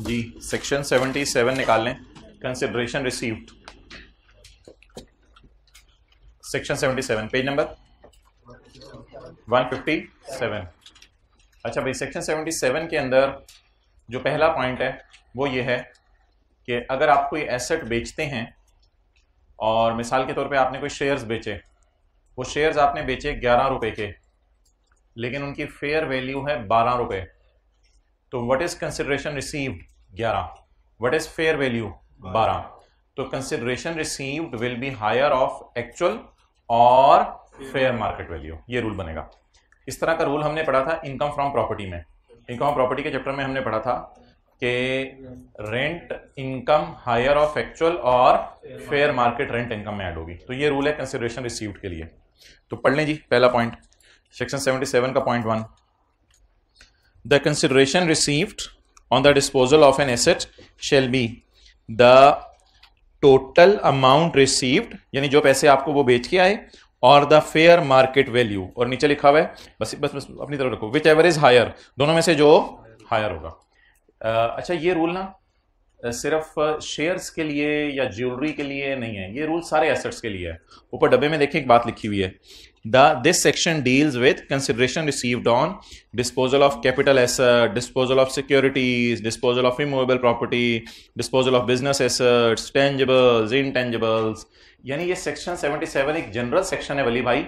जी section 77 निकाल लें consideration received section 77 page number 157 अच्छा भाई सेक्शन 77 के अंदर जो पहला पॉइंट है वो ये है कि अगर आप कोई एसेट बेचते हैं और मिसाल के तौर पे आपने कोई शेयर्स बेचे वो शेयर्स आपने बेचे ग्यारह रुपए के लेकिन उनकी फेयर वैल्यू है बारह रुपए तो what is consideration received 11 what is fair value 12 तो consideration received will be higher of actual और फेयर मार्केट वैल्यू ये रूल बनेगा इस तरह का रूल हमने पढ़ा था इनकम फ्रॉम प्रॉपर्टी में इनकम फ्रॉम प्रॉपर्टी के चैप्टर में हमने पढ़ा था कि rent income higher of actual और फेयर मार्केट रेंट इनकम में ऐड होगी तो ये रूल है कंसिडरेशन रिसीव्ड के लिए तो पढ़ लें जी पहला पॉइंट सेक्शन 77 का point one the consideration received on the disposal of an asset shall be the total amount received यानी जो पैसे आपको वो बेच के आए और द फेयर मार्केट वैल्यू और नीचे लिखा हुआ है बस बस बस अपनी तरफ रखो विच एवर इज हायर दोनों में से जो हायर होगा uh, अच्छा ये रूल ना सिर्फ शेयर्स के लिए या ज्वेलरी के लिए नहीं है ये रूल सारे एसेट्स के लिए है ऊपर डब्बे में देखिए एक बात लिखी हुई है the this section deals with consideration received on disposal of capital asset disposal of securities disposal of immovable property disposal of business assets tangibles intangibles यानी ये सेक्शन 77 एक जनरल सेक्शन है वली भाई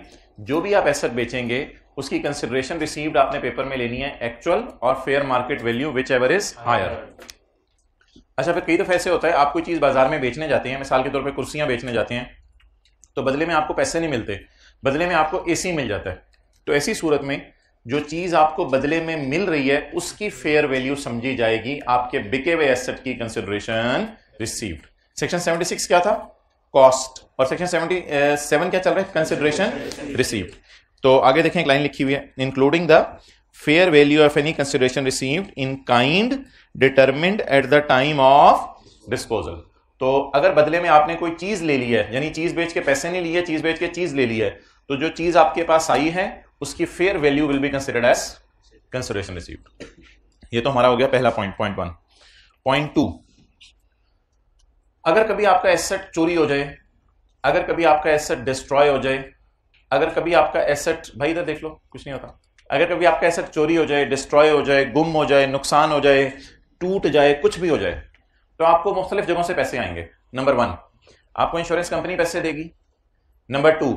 जो भी आप एसेट बेचेंगे उसकी कंसिडरेशन रिसीव्ड आपने पेपर में लेनी है एक्चुअल और fair market value whichever is higher अच्छा फिर कई दफ़े ऐसे होता है आप कोई चीज़ बाजार में बेचने जाते हैं मिसाल के तौर पर कुर्सियाँ बेचने जाते हैं तो बदले में आपको पैसे नहीं मिलते बदले में आपको ए मिल जाता है तो ऐसी सूरत में जो चीज़ आपको बदले में मिल रही है उसकी फेयर वैल्यू समझी जाएगी आपके बिके हुए एसेट की कंसिडरेशन रिसीव्ड सेक्शन 76 क्या था कॉस्ट और सेक्शन 77 क्या चल रहा है कंसिडरेशन रिसीव्ड तो आगे देखें एक लाइन लिखी हुई है including the fair value of any consideration received in kind determined at the time of disposal तो अगर बदले में आपने कोई चीज ले ली है यानी चीज बेच के पैसे नहीं लिए चीज बेच के चीज ले ली है तो जो चीज आपके पास आई है उसकी fair value will be considered as consideration receive ये तो हमारा हो गया पहला point point one point two अगर कभी आपका एसेट चोरी हो जाए अगर कभी आपका एसेट डिस्ट्रॉय हो जाए अगर कभी आपका एसेट भाई इधर देख लो कुछ नहीं होता अगर कभी आपका एसेट चोरी हो जाए डिस्ट्रॉय हो जाए गुम हो जाए नुकसान हो जाए टूट जाए कुछ भी हो जाए तो आपको मुख्तलिफ जगहों से पैसे आएंगे नंबर वन आपको इंश्योरेंस कंपनी पैसे देगी नंबर टू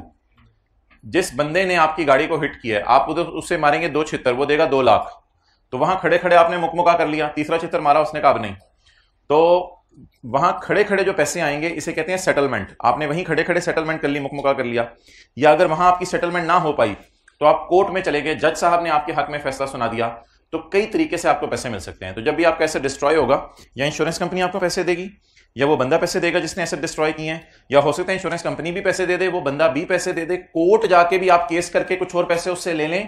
जिस बंदे ने आपकी गाड़ी को हिट किया है आप उधर उससे मारेंगे दो छितर वो देगा दो लाख तो वहां खड़े खड़े आपने मुकमुका कर लिया तीसरा छित्र मारा उसने कहा नहीं तो वहां खड़े खड़े जो पैसे आएंगे इसे कहते हैं सेटलमेंट आपने वहीं खड़े खड़े सेटलमेंट कर ली मुकमुका कर लिया या अगर वहां आपकी सेटलमेंट ना हो पाई तो आप कोर्ट में चले गए जज साहब ने आपके हक में फैसला सुना दिया तो कई तरीके से आपको पैसे मिल सकते हैं तो जब भी आपका ऐसे डिस्ट्रॉय होगा या इंश्योरेंस कंपनी आपको पैसे देगी या वो बंदा पैसे देगा जिसने एसेट डिस्ट्रॉय किए हैं या हो सकता है इंश्योरेंस कंपनी भी पैसे दे दे वो बंदा भी पैसे दे दे कोर्ट जाके भी आप केस करके कुछ और पैसे उससे ले लें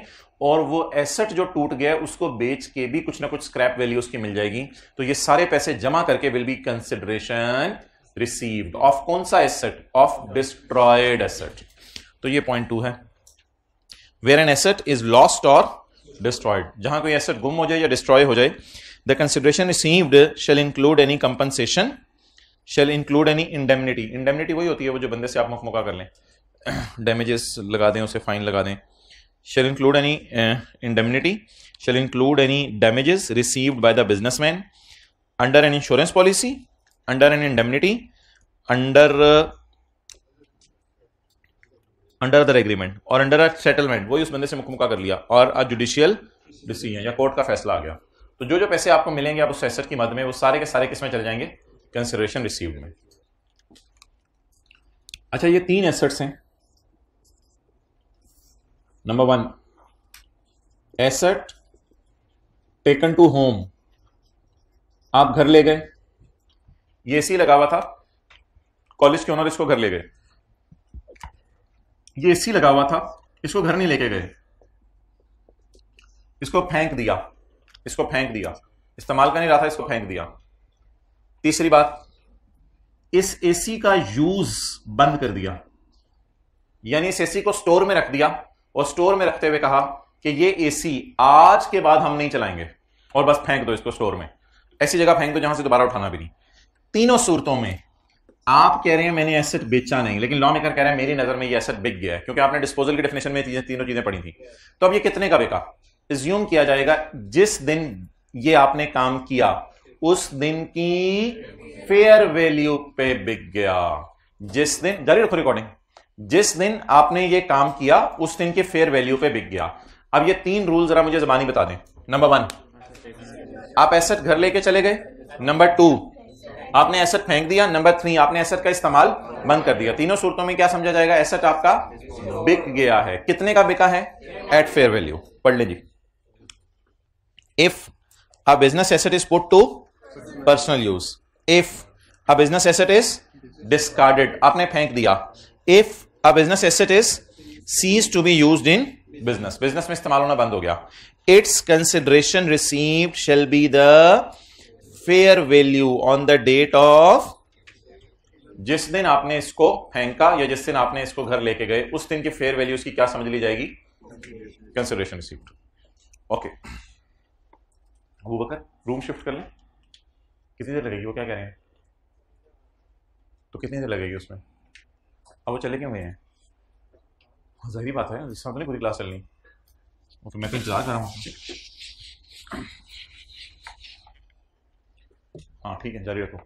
और वो एसेट जो टूट गया उसको बेच के भी कुछ ना कुछ स्क्रैप वैल्यू उसकी मिल जाएगी तो ये सारे पैसे जमा करके will be consideration received of कौन सा एसेट ऑफ डिस्ट्रॉयड एसेट तो ये पॉइंट टू है where an asset is lost और डिस्ट्रॉयड जहां कोई एसेट गुम हो जाए या डिस्ट्रॉय हो जाए the consideration received shall include any compensation shall include any indemnity indemnity वही होती है वो जो बंदे से आप मुखमुखा कर लें डैमेजेस लगा दें उसे फाइन लगा दें shall include any indemnity shall include any damages received by the businessman under an insurance policy under an indemnity under under other agreement और अंडर अ सेटलमेंट वही उस बंदे से मुकमका कर लिया और अ जुडिशियल डिसीजन या कोर्ट का फैसला आ गया तो जो जो पैसे आपको मिलेंगे आप उस एसेट की मद में वो सारे के सारे किस में चले जाएंगे कंसिडरेशन रिसीव में अच्छा ये तीन एसेट्स हैं number one asset taken to home आप घर ले गए ये सी लगा हुआ था कॉलेज के ऑनर इसको घर ले गए ये सी लगा हुआ था इसको घर नहीं लेके गए इसको फेंक दिया इसको फेंक दिया इस्तेमाल का नहीं रहा था इसको फेंक दिया तीसरी बात इस एसी का यूज बंद कर दिया यानी इस एसी को स्टोर में रख दिया और स्टोर में रखते हुए कहा कि ये एसी आज के बाद हम नहीं चलाएंगे और बस फेंक दो इसको स्टोर में ऐसी जगह फेंक दो जहां से दोबारा उठाना भी नहीं तीनों सूरतों में आप कह रहे हैं मैंने एसेट बेचा नहीं लेकिन लॉ मेकर कह रहे हैं मेरी नजर में ये एसेट बिक गया है क्योंकि आपने डिस्पोजल की डेफिनेशन में चीजें तीनों चीजें पड़ी थी तो अब ये कितने का बेका रिज्यूम किया जाएगा जिस दिन ये आपने काम किया उस दिन की फेयर वैल्यू पे बिक गया जिस दिन जारी रखो रिकॉर्डिंग जिस दिन आपने ये काम किया उस दिन के फेयर वैल्यू पे बिक गया अब ये तीन रूल जरा मुझे जबानी बता दें नंबर वन आप एसेट घर लेके चले गए नंबर टू आपने एसेट फेंक दिया नंबर थ्री आपने एसेट का इस्तेमाल बंद कर दिया तीनों सूरतों में क्या समझा जाएगा एसेट आपका बिक गया है कितने का बिका है एट फेयर वैल्यू पढ़ लीजिए if a business asset is put to personal use if a business asset is discarded आपने फेंक दिया if a business asset is cease to be use in business business में इस्तेमाल होना बंद हो गया it's consideration receive shall be the fair value on the date of जिस दिन आपने इसको फेंका या जिस दिन आपने इसको घर लेके गए उस दिन की फेयर वैल्यू इसकी क्या समझ ली जाएगी कंसिडरेशन रिसीव ओके okay. बकर रूम शिफ्ट कर लें कितनी देर लगेगी वो क्या कह रहे हैं तो कितनी देर लगेगी उसमें अब वो चले क्यों गए हैं जहरी बात है जिसमें समय तो नहीं पूरी क्लास चलनी ओके तो मैं तो इंतजार कर रहा हूँ हाँ ठीक है जारी रखो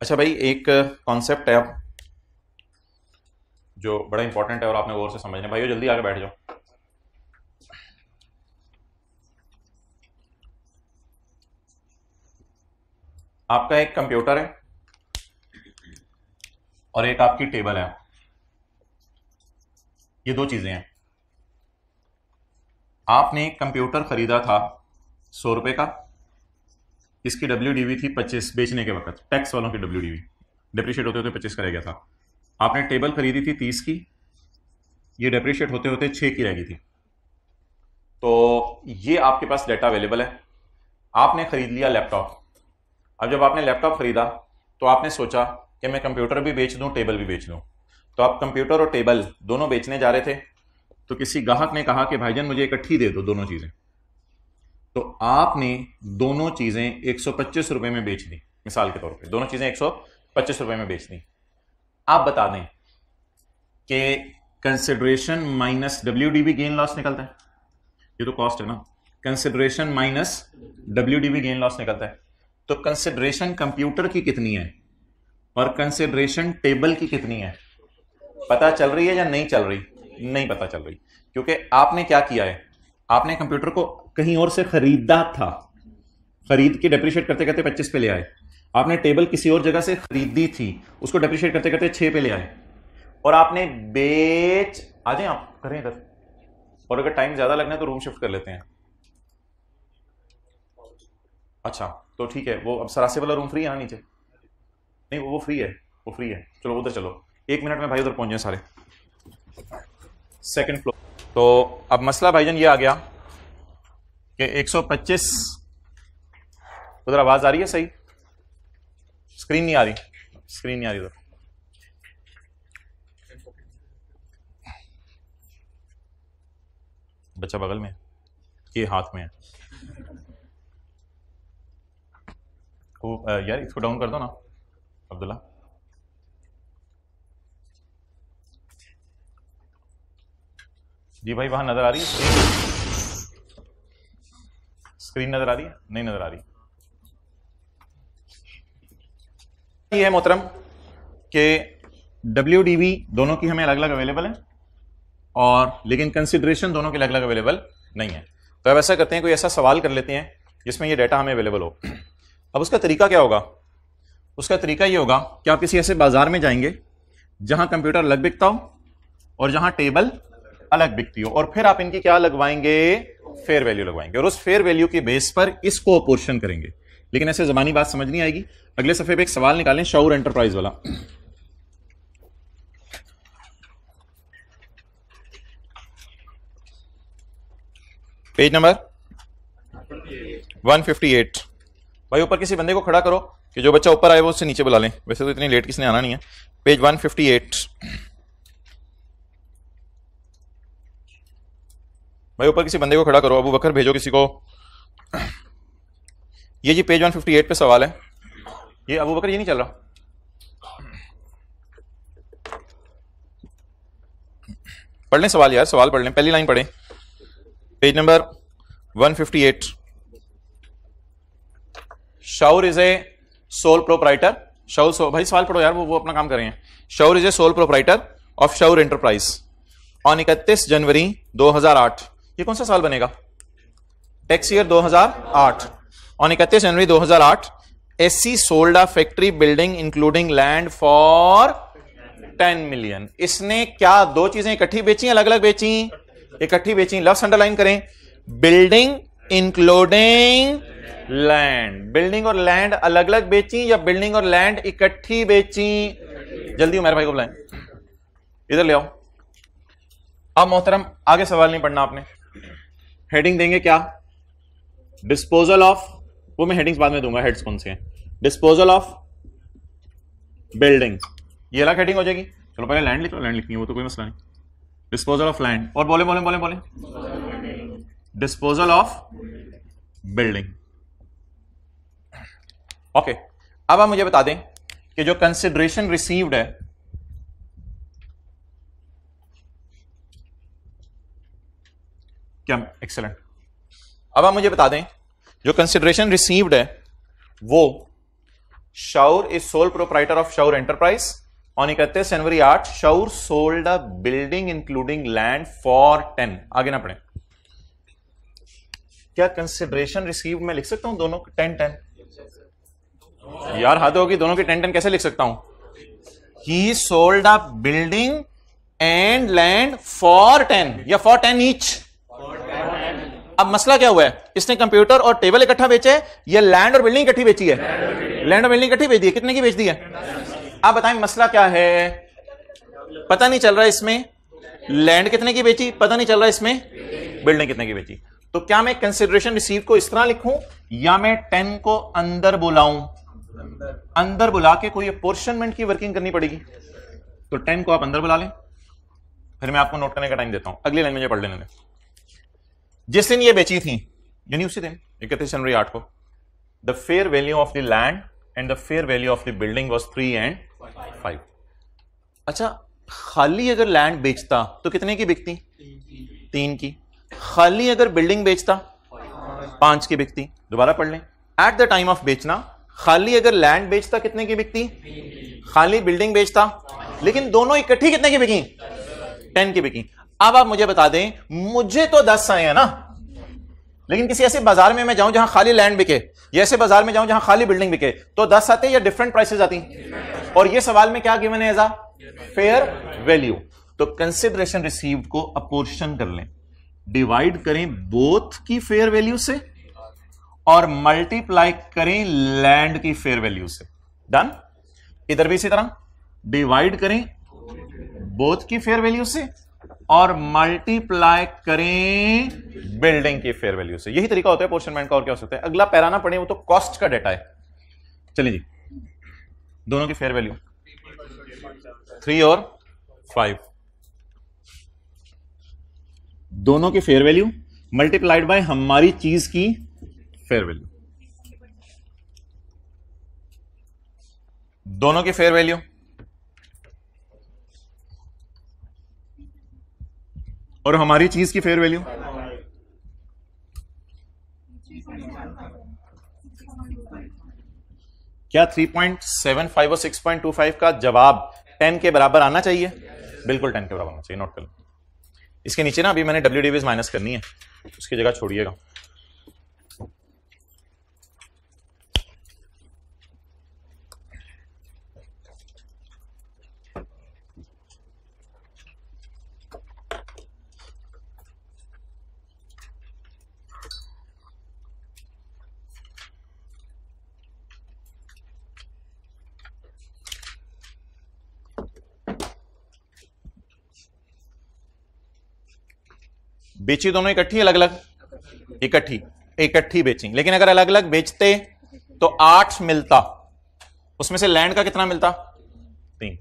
अच्छा भाई एक कॉन्सेप्ट है अब जो बड़ा इंपॉर्टेंट है और आपने गौर से समझना भाई जल्दी आके बैठ जाओ आपका एक कंप्यूटर है और एक आपकी टेबल है ये दो चीज़ें हैं आपने कंप्यूटर ख़रीदा था सौ रुपये का इसकी डब्ल्यू डी वी थी पच्चीस बेचने के वक्त टैक्स वालों की डब्ल्यू डी वी डिप्रिशिएट होते होते पच्चीस का रह गया था आपने टेबल खरीदी थी तीस की ये डिप्रिशिएट होते होते छः की रह गई थी तो ये आपके पास डाटा अवेलेबल है आपने ख़रीद लिया लैपटॉप अब जब आपने लैपटॉप खरीदा तो आपने सोचा कि मैं कंप्यूटर भी बेच दूँ टेबल भी बेच लूँ तो आप कंप्यूटर और टेबल दोनों बेचने जा रहे थे तो किसी ग्राहक ने कहा कि भाईजान मुझे इकट्ठी दे दो दोनों चीज़ें तो आपने दोनों चीज़ें एक सौ में बेच दी मिसाल के तौर पर दोनों चीज़ें एक सौ में बेच दी आप बता दें कि consideration minus W D gain loss निकलता है ये तो कॉस्ट है ना कंसिडरेशन माइनस डब्ल्यू डी भी गेन लॉस निकलता है तो कंसिडरेशन कंप्यूटर की कितनी है और कंसिडरेशन टेबल की कितनी है पता चल रही है या नहीं चल रही नहीं पता चल रही क्योंकि आपने क्या किया है आपने कंप्यूटर को कहीं और से खरीदा था खरीद के डेप्रिशिएट करते करते 25 पे ले आए आपने टेबल किसी और जगह से खरीदी थी उसको डेप्रिशिएट करते करते 6 पे ले आए और आपने बेच आ जाए आप करें इधर और अगर टाइम ज़्यादा लगना है तो रूम शिफ्ट कर लेते हैं अच्छा तो ठीक है वो अब सरासे वाला रूम फ्री है ना नीचे नहीं वो वो फ्री है वो फ्री है चलो उधर चलो एक मिनट में भाई उधर पहुंचे सारे सेकेंड फ्लोर तो अब मसला जान ये आ गया कि 125 उधर आवाज़ आ रही है सही स्क्रीन नहीं आ रही स्क्रीन नहीं आ रही उधर बच्चा बगल में के हाथ में है तो यार इसको डाउन कर दो ना अब्दुल्ला जी भाई वहां नज़र आ रही है स्क्रीन नज़र आ रही है नहीं नज़र आ रही ये है मोहतरम के डब्ल्यू दोनों की हमें अलग अलग अवेलेबल है और लेकिन कंसिडरेशन दोनों के अलग अलग अवेलेबल नहीं है तो अब ऐसा करते हैं कोई ऐसा सवाल कर लेते हैं जिसमें ये डाटा हमें अवेलेबल हो अब उसका तरीका क्या होगा उसका तरीका ये होगा कि आप किसी ऐसे बाजार में जाएंगे जहां कंप्यूटर अलग बिकता हो और जहां टेबल अलग बिकती हो और फिर आप इनकी क्या लगवाएंगे फेयर वैल्यू लगवाएंगे और उस फेयर वैल्यू के बेस पर इसको अपोर्शन करेंगे लेकिन ऐसे जबानी बात समझ नहीं आएगी अगले सफे पे एक सवाल निकालें शाउर एंटरप्राइज वाला पेज नंबर 158 भाई ऊपर किसी बंदे को खड़ा करो कि जो बच्चा ऊपर आए वो उससे नीचे बुला लें वैसे तो इतनी लेट किसने आना नहीं है पेज 158 भाई ऊपर किसी बंदे को खड़ा करो अबू बकर भेजो किसी को ये जी पेज 158 पे सवाल है ये अबू बकर ये नहीं चल रहा पढ़ लें सवाल यार सवाल पढ़ लें पहली लाइन पढ़ें page number 158 Shaur is a sole proprietor Shaur so, भाई सवाल पढ़ो यार वो वो अपना काम करें Shaur is a sole proprietor of Shaur enterprise on इकतीस जनवरी 2008 ये कौन सा साल बनेगा टैक्स ईयर 2008 ऑन इकतीस जनवरी 2008 SC sold a factory building including land for 10 million इसने क्या दो चीजें इकट्ठी बेची अलग अलग बेची इकट्ठी बेची लफ्स अंडरलाइन करें बिल्डिंग इंक्लूडिंग लैंड बिल्डिंग और लैंड अलग अलग बेची या बिल्डिंग और लैंड इकट्ठी बेची जल्दी मेरे भाई को बुलाएं इधर ले आओ अब मोहतरम आगे सवाल नहीं पढ़ना आपने हेडिंग देंगे क्या डिस्पोजल ऑफ वो मैं हेडिंग्स बाद में दूंगा हेड्स कौन से हैं डिस्पोजल ऑफ बिल्डिंग ये अलग हेडिंग हो जाएगी चलो पहले लैंड लिख लो लैंड लिखनी है वो तो कोई मसला नहीं डिस्पोजल ऑफ लैंड और बोले बोले बोले बोले डिस्पोजल ऑफ बिल्डिंग ओके अब आप मुझे बता दें कि जो कंसिडरेशन रिसीव्ड है क्या एक्सेलेंट अब आप मुझे बता दें जो कंसिडरेशन रिसीव्ड है वो Shaur is sole proprietor of Shaur enterprise on इकतीस जनवरी आठ Shaur sold a building including land for ten आगे ना पढ़े क्या कंसिडरेशन रिसीव में लिख सकता हूँ दोनों के टेन टेन यार हाथ होगी दोनों के टेन टेन कैसे लिख सकता हूँ he sold a building and land for ten या फॉर टेन ईच अब मसला क्या हुआ है इसने कंप्यूटर और टेबल इकट्ठा बेचे या लैंड और बिल्डिंग इकट्ठी बेची है लैंड और बिल्डिंग इकट्ठी बेची है कितने की बेच दी है आप बताएं मसला क्या है पता नहीं चल रहा इसमें लैंड कितने की बेची पता नहीं चल रहा इसमें बिल्डिंग कितने की बेची तो क्या मैं कंसिडरेशन रिसीव को इस तरह लिखूं या मैं टेन को अंदर बुलाऊं अंदर बुला के कोई अपोर्शनमेंट की वर्किंग करनी पड़ेगी तो टेन को आप अंदर बुला लें फिर मैं आपको नोट करने का टाइम देता हूं अगली लाइन में पढ़ लेने में जिस दिन ये बेची थी यानी उसी दिन इकतीस जनवरी आठ को the fair value of the land and the fair value of the building was three and five अच्छा खाली अगर लैंड बेचता तो कितने की बिकती तीन की खाली अगर बिल्डिंग बेचता पांच की बिकती दोबारा पढ़ लें एट द टाइम ऑफ बेचना खाली अगर लैंड बेचता कितने की बिकती खाली बिल्डिंग बेचता लेकिन दोनों इकट्ठी कितने की बिकी टेन की बिकी अब आप मुझे बता दें मुझे तो दस आए हैं ना लेकिन किसी ऐसे बाजार में मैं जाऊं जहां खाली लैंड बिके या ऐसे बाजार में जाऊं जहां खाली बिल्डिंग बिके तो दस आते या डिफरेंट प्राइसेस आती और ये सवाल में क्या गिवन है एज फेयर वैल्यू तो कंसिडरेशन रिसीव्ड को अपोर्शन कर लें डिवाइड करें बोथ की फेयर वैल्यू से और मल्टीप्लाई करें लैंड की फेयर वैल्यू से डन इधर भी इसी तरह डिवाइड करें बोथ की फेयर वैल्यू से और मल्टीप्लाई करें बिल्डिंग की फेयर वैल्यू से यही तरीका होता है पोर्शनमेंट का और क्या हो सकता है अगला पैरा ना पड़े वो तो कॉस्ट का डेटा है चलिए जी दोनों की फेयर वैल्यू थ्री और फाइव दोनों की फेयर वैल्यू मल्टीप्लाइड बाय हमारी चीज की फेयर वैल्यू दोनों की फेयर वैल्यू और हमारी चीज की फेयर वैल्यू क्या 3.75 और 6.25 का जवाब 10 के बराबर आना चाहिए बिल्कुल 10 के बराबर आना चाहिए नोट कर लो इसके नीचे ना अभी मैंने डब्ल्यू डी माइनस करनी है उसकी जगह छोड़िएगा बेची दोनों इकट्ठी अलग अलग इकट्ठी इकट्ठी बेची लेकिन अगर अलग अलग बेचते तो आठ मिलता उसमें से लैंड का कितना मिलता तीन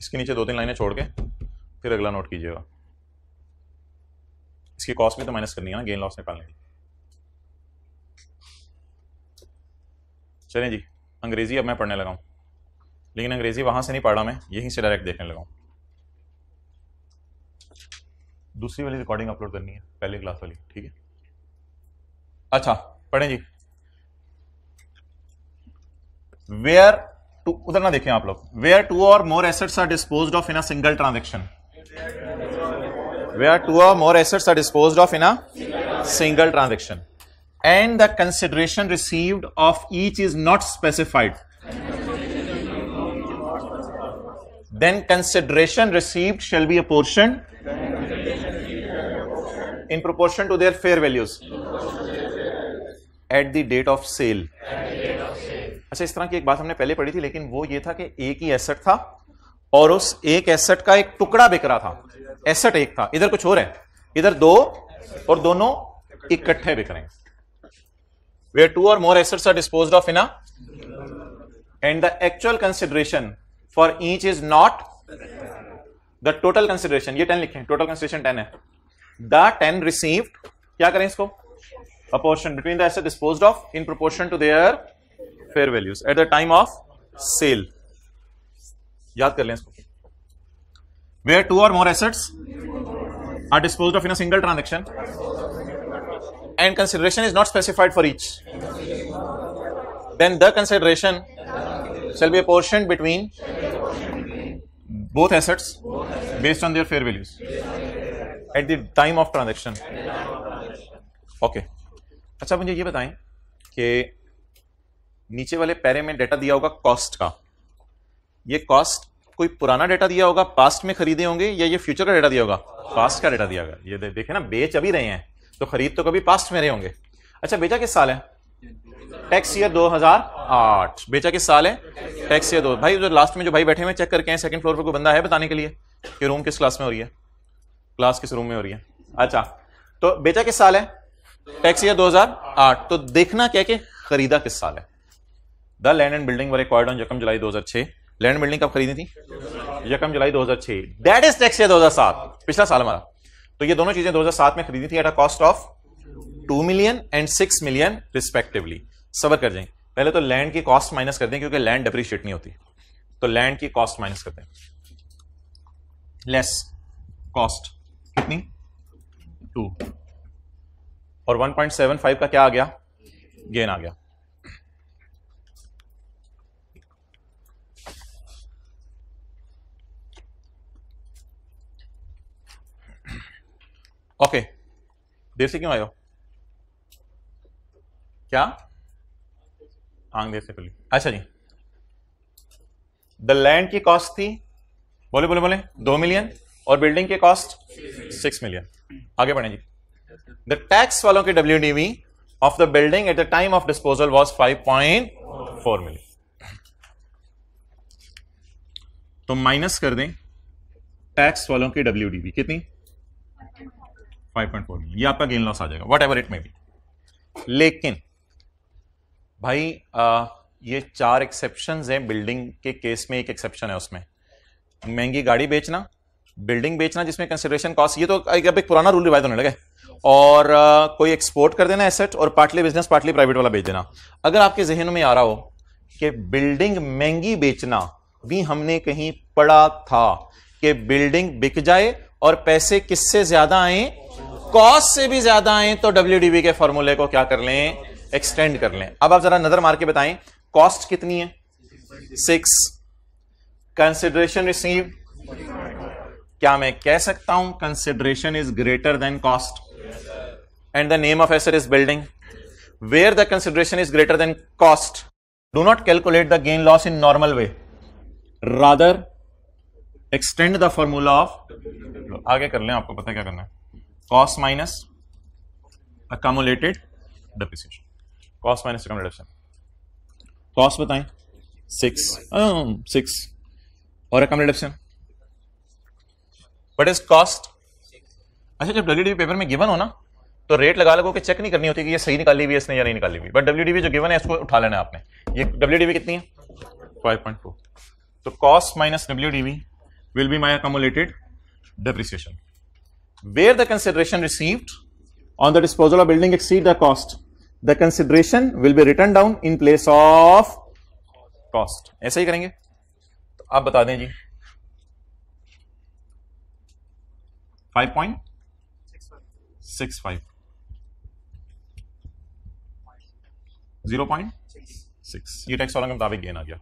इसके नीचे दो तीन लाइनें छोड़ के फिर अगला नोट कीजिएगा इसकी कॉस्ट भी तो माइनस करनी है ना गेन लॉस निकालने की चलें जी अंग्रेज़ी अब मैं पढ़ने लगा हूँ लेकिन अंग्रेज़ी वहां से नहीं पढ़ा मैं यहीं से डायरेक्ट देखने लगा हूँ दूसरी वाली रिकॉर्डिंग अपलोड करनी है पहले क्लास वाली ठीक है अच्छा पढ़ें जी वेयर टू उधर ना देखें आप लोग where two or more assets are dispose of in a single transaction where two or more assets are disposed of in a single transaction and the consideration received of each is not specified then consideration received shall be apportioned in proportion to their fair values at the date of sale अच्छा इस तरह की एक बात हमने पहले पढ़ी थी लेकिन वो ये था कि एक ही एसेट था और उस एक एसेट का एक टुकड़ा बिक रहा था एसेट एक था इधर कुछ और है इधर दो और दोनों इकट्ठे बिक रहे where two or more assets are dispose of in and the actual consideration for each is not the total consideration ये टेन लिखे टोटल कंसिडरेशन टेन है द टेन रिसीव क्या करें इसको apportion between the asset dispose of in proportion to their fair values at the time of sale याद कर लें इसको where two or more assets are dispose of in single transaction and consideration is not specified for each then the consideration be be portion between both assets based on their fair values at the time of transaction okay अच्छा मुझे ये बताएं कि नीचे वाले पैरे में data दिया होगा कॉस्ट का ये कॉस्ट कोई पुराना डेटा दिया होगा पास्ट में खरीदे होंगे या ये फ्यूचर का डाटा दिया होगा पास्ट का डाटा दिया होगा ये दे, देखे ना बेच अभी रहे हैं तो खरीद तो कभी पास्ट में रहे होंगे अच्छा बेचा किस साल है टैक्स ईयर 2008 बेचा किस साल है टैक्स ईयर दो भाई जो लास्ट में जो भाई बैठे हुए चेक करके हैं सेकंड फ्लोर पर कोई बंदा है बताने के लिए कि रूम किस क्लास में हो रही है क्लास किस रूम में हो रही है अच्छा तो बेचा किस साल है टैक्स ईयर 2008 तो देखना क्या कि खरीदा किस साल है the land and building were acquired on जकम जुलाई दो 2006 लैंड बिल्डिंग कब खरीदी थी यकम जुलाई 2006 दैट इज टैक्स हजार 2007 पिछला साल हमारा तो ये दोनों चीजें 2007 में खरीदी थी at a cost of two million and six million respectively सबर कर जाए पहले तो लैंड की कॉस्ट माइनस कर दें क्योंकि लैंड डिप्रिशिएट नहीं होती तो लैंड की कॉस्ट माइनस कर दें लेस कॉस्ट कितनी टू और 1.75 का क्या आ गया गेन आ गया ओके देर से क्यों आए हो क्या आंग हाँ, देर से पहले अच्छा जी द लैंड की कॉस्ट थी बोले बोले बोले दो मिलियन और बिल्डिंग के कॉस्ट सिक्स मिलियन आगे बढ़े जी द टैक्स वालों की W DV of the building at the time of disposal was five point four million तो माइनस कर दें टैक्स वालों की डब्ल्यू डीवी कितनी 5.4 मिलियन ये आपका गेन लॉस आ जाएगा whatever it may be लेकिन भाई आ, ये चार एक्सेप्शन हैं बिल्डिंग के केस में एक एक्सेप्शन है उसमें महंगी गाड़ी बेचना बिल्डिंग बेचना जिसमें कंसिडरेशन कॉस्ट ये तो अब एक पुराना रूल रिवाइज होने लगे और आ, कोई एक्सपोर्ट कर देना एसेट और पार्टली बिजनेस पार्टली प्राइवेट वाला बेच देना अगर आपके जहन में आ रहा हो कि बिल्डिंग महंगी बेचना भी हमने कहीं पढ़ा था कि बिल्डिंग बिक जाए और पैसे किससे ज्यादा आए कॉस से भी ज्यादा आए तो डब्ल्यू के फॉर्मूले को क्या कर लें एक्सटेंड कर लें अब आप जरा नजर मार के बताएं कॉस्ट कितनी है सिक्स कंसिडरेशन रिसीव क्या मैं कह सकता हूं consideration is greater than cost and the name of asset is building where the consideration is greater than cost do not calculate the gain loss in normal way rather extend the formula of आगे कर लें आपको पता क्या करना है cost minus accumulated depreciation. Cost minus accumulated depreciation. Cost बताएं six six um, और accumulated depreciation. What is cost? अच्छा जब डब्ल्यू पेपर में गिवन हो ना तो रेट लगा लगो कि चेक नहीं करनी होती कि ये सही निकाली हुई है इसने या नहीं निकाली हुई बट डब्ल्यू जो गिवन है इसको उठा लेना आपने ये डब्ल्यू कितनी है 5.2 तो cost minus W will be my accumulated depreciation where the consideration received on the disposal of building exceed the cost the consideration will be written down in place of cost aisa hi karenge to आप bata dein ji 5.65 0.6 ये tax वालों के मुताबिक gain आ गया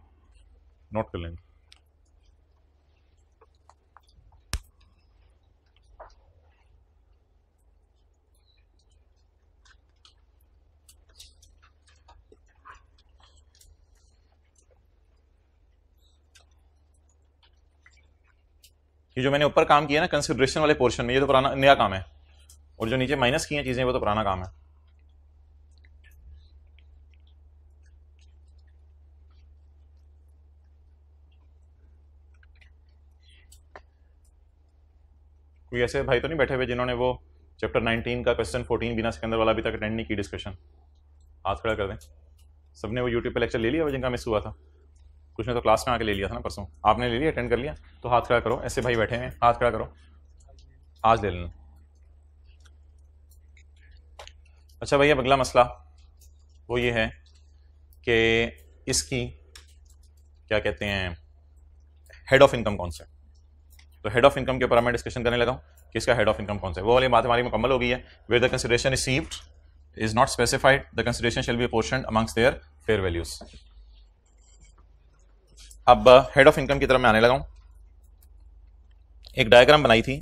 note कर लेंगे कि जो मैंने ऊपर काम किया ना कंसिडरेशन वाले पोर्शन में ये तो पुराना नया काम है और जो नीचे माइनस की हैं चीज़ें वो तो पुराना काम है कोई ऐसे भाई तो नहीं बैठे हुए जिन्होंने वो चैप्टर 19 का क्वेश्चन 14 बिना सिकंदर वाला अभी तक अटेंड नहीं की डिस्कशन हाथ खड़ा कर दें सबने वो यूट्यूब पे लेक्चर ले लिया जिनका मिस हुआ था कुछ ने तो क्लास में आके ले लिया था ना परसों आपने ले लिया अटेंड कर लिया तो हाथ खड़ा करो ऐसे भाई बैठे हैं हाथ खड़ा करो आज ले लेना अच्छा भैया अगला मसला वो ये है कि इसकी क्या कहते हैं हेड ऑफ इनकम कौन सा तो हेड ऑफ इनकम के ऊपर मैं डिस्कशन करने लगा हूँ कि इसका हेड ऑफ इनकम कौन सा है वो वाली बात हमारी मुकम्मल हो गई है where the consideration received is not specified the consideration shall be portion amongst their fair values अब हेड ऑफ इनकम की तरफ मैं आने लगा हूँ एक डायग्राम बनाई थी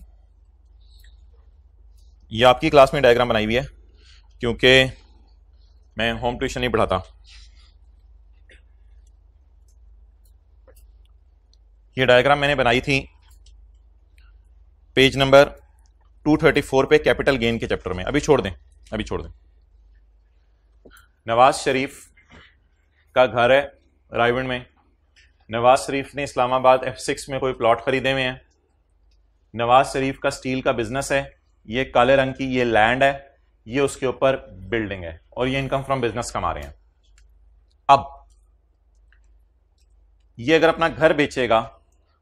ये आपकी क्लास में डायग्राम बनाई हुई है क्योंकि मैं होम ट्यूशन नहीं पढ़ाता ये डायग्राम मैंने बनाई थी पेज नंबर 234 पे कैपिटल गेन के चैप्टर में अभी छोड़ दें अभी छोड़ दें नवाज शरीफ का घर है रायगढ़ में नवाज शरीफ ने इस्लामाबाद एफ सिक्स में कोई प्लॉट खरीदे हुए हैं नवाज शरीफ का स्टील का बिजनेस है ये काले रंग की ये लैंड है ये उसके ऊपर बिल्डिंग है और ये इनकम फ्रॉम बिजनेस कमा रहे हैं अब ये अगर अपना घर बेचेगा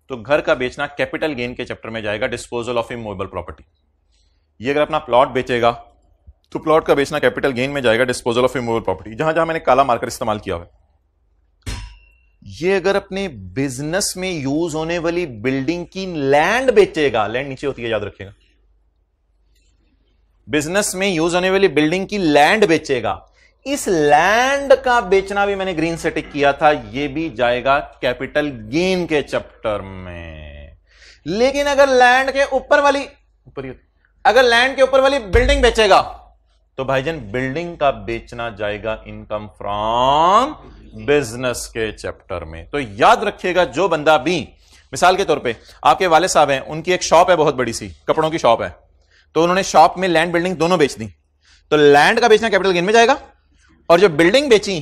तो घर का बेचना कैपिटल गेन के चैप्टर में जाएगा डिस्पोजल ऑफ इमोबल प्रॉपर्टी ये अगर अपना प्लॉट बेचेगा तो प्लॉट का बेचना कैपिटल गेन में जाएगा डिस्पोजल ऑफ इमोबल प्रॉपर्टी जहां जहां मैंने काला मार्कर इस्तेमाल किया हुआ है ये अगर अपने बिजनेस में यूज होने वाली बिल्डिंग की लैंड बेचेगा लैंड नीचे होती है याद रखिएगा बिजनेस में यूज होने वाली बिल्डिंग की लैंड बेचेगा इस लैंड का बेचना भी मैंने ग्रीन सेटिक किया था ये भी जाएगा कैपिटल गेन के चैप्टर में लेकिन अगर लैंड के ऊपर वाली ऊपर अगर लैंड के ऊपर वाली बिल्डिंग बेचेगा तो भाईजन बिल्डिंग का बेचना जाएगा इनकम फ्रॉम बिजनेस के चैप्टर में तो याद रखिएगा जो बंदा भी मिसाल के तौर पे आपके वाले साहब हैं उनकी एक शॉप है बहुत बड़ी सी कपड़ों की शॉप है तो उन्होंने शॉप में लैंड बिल्डिंग दोनों बेच दी तो लैंड का बेचना कैपिटल गेन में जाएगा और जो बिल्डिंग बेची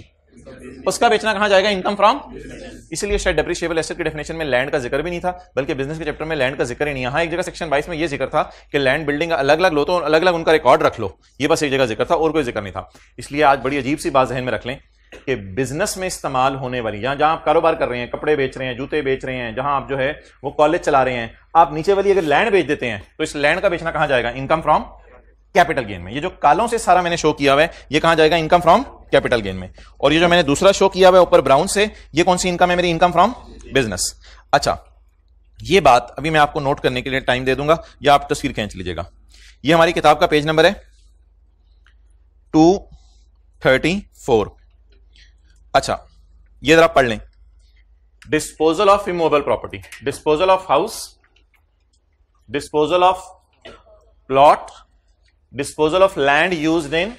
उसका बेचना कहा जाएगा इनकम फ्रॉम इसलिए शायद डेप्रिशिएबल एसेट की डेफिनेशन में लैंड का जिक्र भी नहीं था बल्कि बिजनेस के चैप्टर में लैंड का जिक्र ही नहीं यहाँ एक जगह सेक्शन बाईस में यह जिक्र था कि लैंड बिल्डिंग अलग अलग लो तो अलग अलग उनका रिकॉर्ड रख लो ये बस एक जगह जिक्र था और कोई जिक्र नहीं था इसलिए आज बड़ी अजीब सी बात जहन में रख लें कि बिजनेस में इस्तेमाल होने वाली जहां जहां आप कारोबार कर रहे हैं कपड़े बेच रहे हैं जूते बेच रहे हैं जहां आप जो है वो कॉलेज चला रहे हैं आप नीचे वाली अगर लैंड बेच देते हैं तो इस लैंड का बेचना कहां जाएगा इनकम फ्रॉम कैपिटल गेन में ये जो कालों से सारा मैंने शो किया हुआ है ये कहा जाएगा इनकम फ्रॉम कैपिटल गेन में और ये जो मैंने दूसरा शो किया हुआ है ऊपर ब्राउन से ये कौन सी इनकम है मेरी इनकम फ्रॉम बिजनेस अच्छा ये बात अभी मैं आपको नोट करने के लिए टाइम दे दूंगा या आप तस्वीर खींच लीजिएगा ये हमारी किताब का पेज नंबर है टू थर्टी फोर अच्छा ये जरा पढ़ लें disposal of immovable property disposal of house disposal of plot disposal of land use in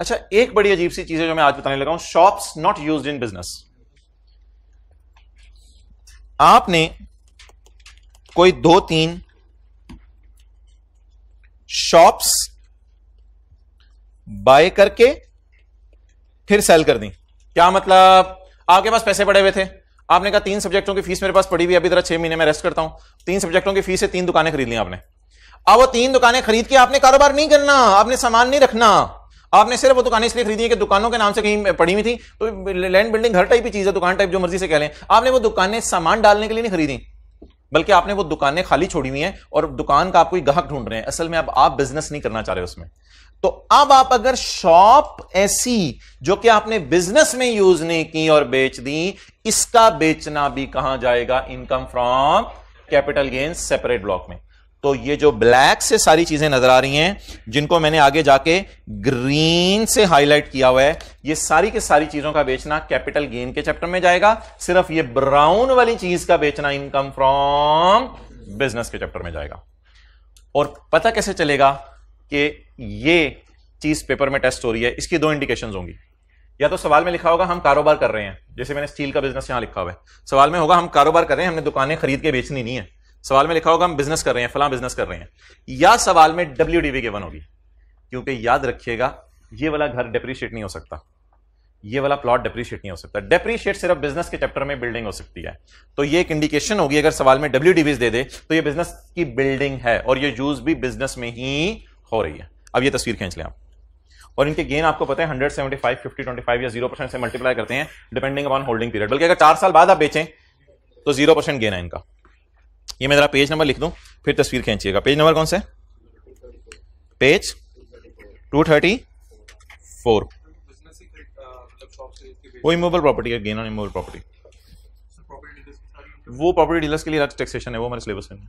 अच्छा एक बड़ी अजीब सी चीज है जो मैं आज बताने लगा हूं shops not use in business आपने कोई दो तीन शॉप्स बाय करके फिर सेल कर दी क्या मतलब आपके पास पैसे पड़े हुए थे आपने कहा तीन सब्जेक्टों की फीस मेरे पास पड़ी हुई अभी तरह छह महीने में रेस्ट करता हूं तीन सब्जेक्टों की फीस से तीन दुकानें खरीद ली आपने अब वो तीन दुकानें खरीद के आपने कारोबार नहीं करना आपने सामान नहीं रखना आपने सिर्फ वो दुकानें इसलिए खरीदी है कि दुकानों के नाम से कहीं पड़ी हुई थी तो लैंड बिल्डिंग हर टाइप की चीज है दुकान टाइप जो मर्जी से कह लें आपने वो दुकानें सामान डालने के लिए नहीं खरीदी बल्कि आपने वो दुकानें खाली छोड़ी हुई हैं और दुकान का आप कोई गाहक ढूंढ रहे हैं असल में अब आप बिजनेस नहीं करना चाह रहे उसमें तो अब आप अगर शॉप ऐसी जो कि आपने बिजनेस में यूज नहीं की और बेच दी इसका बेचना भी कहां जाएगा income from capital gain separate block में तो ये जो ब्लैक से सारी चीजें नजर आ रही हैं जिनको मैंने आगे जाके ग्रीन से हाईलाइट किया हुआ है ये सारी के सारी चीजों का बेचना कैपिटल गेन के चैप्टर में जाएगा सिर्फ ये ब्राउन वाली चीज का बेचना इनकम फ्रॉम बिजनेस के चैप्टर में जाएगा और पता कैसे चलेगा कि ये चीज पेपर में टेस्ट हो रही है इसकी दो इंडिकेशन होंगी या तो सवाल में लिखा होगा हम कारोबार कर रहे हैं जैसे मैंने स्टील का बिजनेस यहां लिखा हुआ है सवाल में होगा हम कारोबार कर रहे हैं हमने दुकानें खरीद के बेचनी नहीं है सवाल में लिखा होगा हम बिजनेस कर रहे हैं फलां बिजनेस कर रहे हैं या सवाल में डब्ल्यू डी गिवन होगी क्योंकि याद रखिएगा ये वाला घर डेप्रीशिएट नहीं हो सकता ये वाला प्लॉट डिप्रीशिएट नहीं हो सकता डिप्रीशिएट सिर्फ बिजनेस के चैप्टर में बिल्डिंग हो सकती है तो ये एक इंडिकेशन होगी अगर सवाल में डब्ल्यू दे दे तो ये बिजनेस की बिल्डिंग है और ये यूज भी बिजनेस में ही हो रही है अब ये तस्वीर खींच लें आप और इनके गेन आपको पता है hundred seventy five fifty twenty five या जीरो परसेंट से मल्टीप्लाई करते हैं डिपेंडिंग अपॉन होल्डिंग पीरियड बल्कि अगर चार साल बाद आप बेचें तो जीरो परसेंट गेन है इनका ये मैं ज़रा पेज नंबर लिख दूं फिर तस्वीर खींचिएगा पेज नंबर कौन सा है पेज टू थर्टी फोर वो इमोबल प्रॉपर्टी है गेन ऑन इमोबल प्रॉपर्टी वो प्रॉपर्टी डीलर्स के लिए अलग टैक्सेशन है वो हमारे सिलेबस में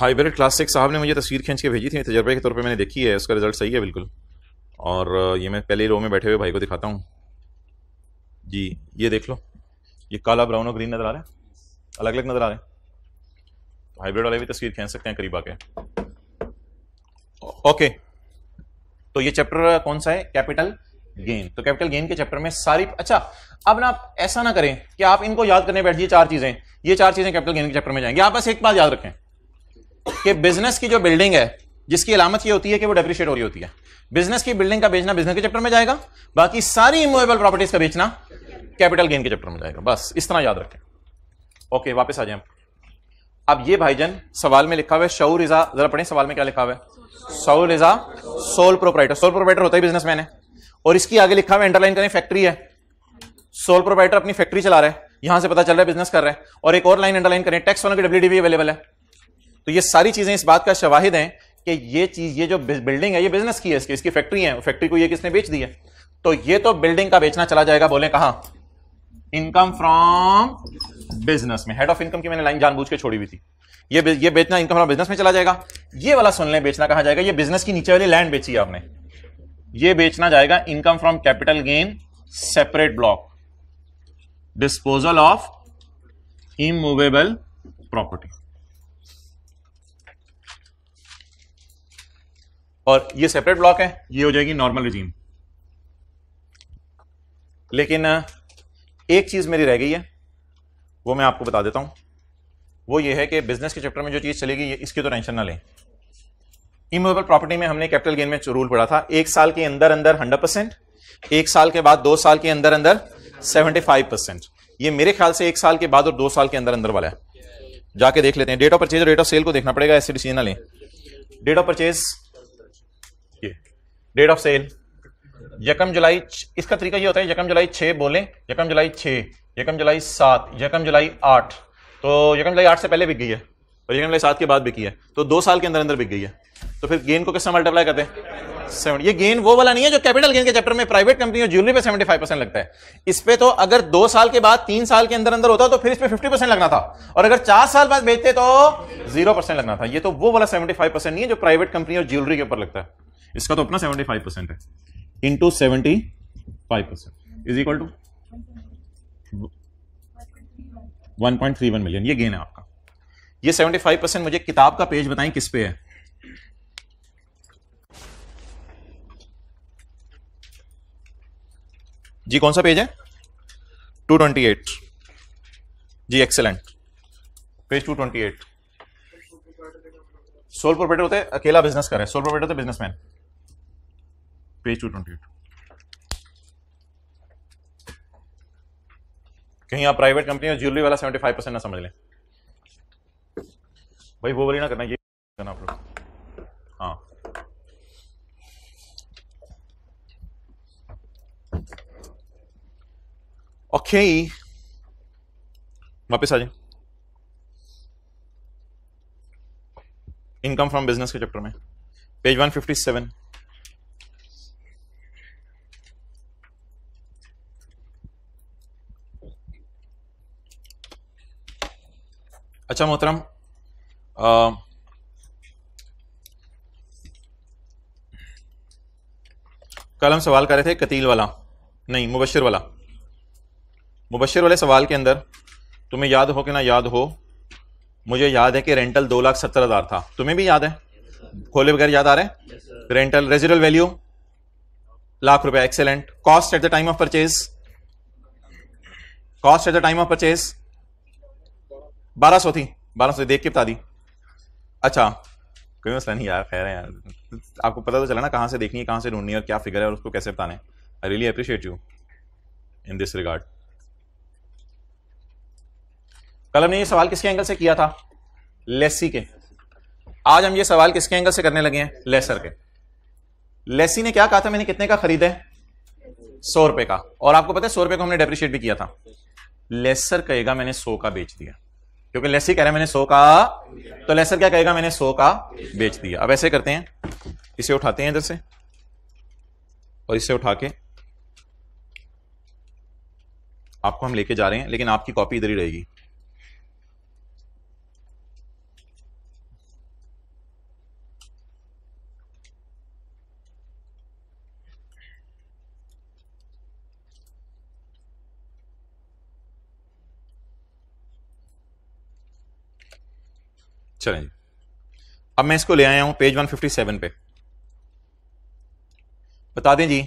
हाइब्रिड क्लास सिक्स साहब ने मुझे तस्वीर खींच के भेजी थी तजर्बे के तौर पे मैंने देखी है उसका रिजल्ट सही है बिल्कुल और ये मैं पहले रो में बैठे हुए भाई को दिखाता हूँ जी ये देख लो ये काला ब्राउन और ग्रीन नज़र आ रहा है अलग अलग नज़र आ रहे हैं हाइब्रिड वाले भी तस्वीर खींच सकते हैं करीब आके ओके तो ये चैप्टर कौन सा है कैपिटल गेन तो कैपिटल गेन के चैप्टर में सारी अच्छा अब ना आप ऐसा ना करें कि आप इनको याद करने बैठ जाइए चार चीजें ये चार चीजें कैपिटल गेन के चैप्टर में जाएंगे आप बस एक बात याद रखें कि बिजनेस की जो बिल्डिंग है जिसकी अलामत ये होती है कि वो डेप्रिशिएट हो रही होती है बिजनेस की बिल्डिंग का बेचना बिजनेस के चैप्टर में जाएगा बाकी सारी इमूवेबल प्रॉपर्टीज का बेचना कैपिटल गेन के चैप्टर में जाएगा बस इस तरह याद रखें ओके वापस आ जाए अब ये भाईजन सवाल में लिखा हुआ है शौर रिजा जरा पढ़े सवाल में क्या लिखा हुआ है शौर रिजा सोल प्रोपराइटर सोल प्रोपराइटर होता है बिजनेसमैन है और इसकी आगे लिखा हुआ इंटरलाइन करें फैक्ट्री है सोल प्रोपराइटर अपनी फैक्ट्री चला रहे हैं यहां से पता चल रहा है बिजनेस कर रहे हैं और एक और लाइन अंडरलाइन करें टैक्स वालों की डब्ल्यू अवेलेबल है तो ये सारी चीजें इस बात का शवाहिद हैं कि ये चीज ये जो बिल्डिंग है ये बिजनेस की है इसकी इसकी फैक्ट्री है फैक्ट्री को ये किसने बेच दी है तो ये तो बिल्डिंग का बेचना चला जाएगा बोले कहा इनकम फ्रॉम बिजनेस में हेड ऑफ इनकम की मैंने लाइन जानबूझ के छोड़ी हुई थी ये ये बेचना इनकम फ्रॉम बिजनेस में चला जाएगा ये वाला सुन लें बेचना कहा जाएगा ये बिजनेस की नीचे वाली लैंड बेची है आपने ये बेचना जाएगा income from capital gain separate block disposal of immovable property और ये सेपरेट ब्लॉक है ये हो जाएगी नॉर्मल रिजीम लेकिन एक चीज़ मेरी रह गई है वो मैं आपको बता देता हूं वो ये है कि बिजनेस के चैप्टर में जो चीज़ चलेगी ये इसकी तो टेंशन ना लें इमोबल प्रॉपर्टी में हमने कैपिटल गेन में रूल पढ़ा था एक साल के अंदर अंदर हंड्रेड परसेंट एक साल के बाद दो साल के अंदर अंदर सेवेंटी फाइव परसेंट ये मेरे ख्याल से एक साल के बाद और दो साल के अंदर अंदर वाला है जाके देख लेते हैं date of purchase date of sale को देखना पड़ेगा ऐसे डिसीजन ना लें date of purchase date of sale यकम जुलाई इसका तरीका ये होता है यकम जुलाई छः बोलें यकम जुलाई छः यकम जुलाई सात यकम जुलाई आठ तो यकम जुलाई आठ से पहले बिक गई है और यकम जुलाई सात के बाद बिकी है तो दो साल के अंदर अंदर बिक गई है तो फिर गेन को किससे मल्टीप्लाई करते हैं सेवन ये गेन वो वाला नहीं है जो कैपिटल गेन के चैप्टर में प्राइवेट कंपनी और ज्वेलरी पे सेवेंटी फाइव परसेंट लगता है इस पर तो अगर दो साल के बाद तीन साल के अंदर अंदर होता तो फिर इस पर फिफ्टी परसेंट लगना था और अगर चार साल बाद बेचते तो जीरो परसेंट लगना था ये तो वो वाला सेवेंटी फाइव परसेंट नहीं है जो प्राइवेट कंपनी और ज्वेलरी के ऊपर लगता है इसका तो अपना सेवेंटी फाइव परसेंट है into seventy five percent is equal to one point three one million ये गेन है आपका ये सेवेंटी फाइव परसेंट मुझे किताब का पेज बताएं किस पे है जी कौन सा पेज है टू ट्वेंटी एट जी excellent page two twenty eight sole proprietor होते अकेला बिजनेस करें सोल प्रोपरेटर होते बिजनेसमैन page 228 कहीं आप प्राइवेट कंपनी और ज्वेलरी वाला सेवेंटी फाइव परसेंट ना समझ लें भाई वो वाली ना करना ये करना आप लोग हाँ ओके वापस आ जाए इनकम फ्रॉम बिजनेस के चैप्टर में पेज 157 अच्छा मोहतरम कल हम सवाल कर रहे थे कतील वाला नहीं मुबशर वाला मुबशर वाले सवाल के अंदर तुम्हें याद हो कि ना याद हो मुझे याद है कि रेंटल दो लाख सत्तर हज़ार था तुम्हें भी याद है खोले बगैर याद आ रहे हैं रेंटल रेजिडल वैल्यू लाख रुपया excellent cost at the time of purchase cost at the time of purchase बारह सौ थी बारह सौ देख के बता दी अच्छा कोई मसला नहीं यार खैर है यार आपको पता तो चला ना कहाँ से देखनी है कहाँ से ढूंढनी है और क्या फिगर है और उसको कैसे बताना है I really appreciate you in this regard कल हमने ये सवाल किसके एंगल से किया था लेसी के आज हम ये सवाल किसके एंगल से करने लगे हैं लेसर के लेसी ने क्या कहा था मैंने कितने का खरीदा है सौ रुपए का और आपको पता है सौ रुपए को हमने डेप्रिशिएट भी किया था लेसर कहेगा मैंने सौ का बेच दिया क्योंकि लेसी कह रहे हैं मैंने सो का तो लेसर क्या कहेगा मैंने सो का बेच दिया अब ऐसे करते हैं इसे उठाते हैं इधर से और इसे उठा के आपको हम लेके जा रहे हैं लेकिन आपकी कॉपी इधर ही रहेगी चलें अब मैं इसको ले आया हूं पेज 157 पे बता दें जी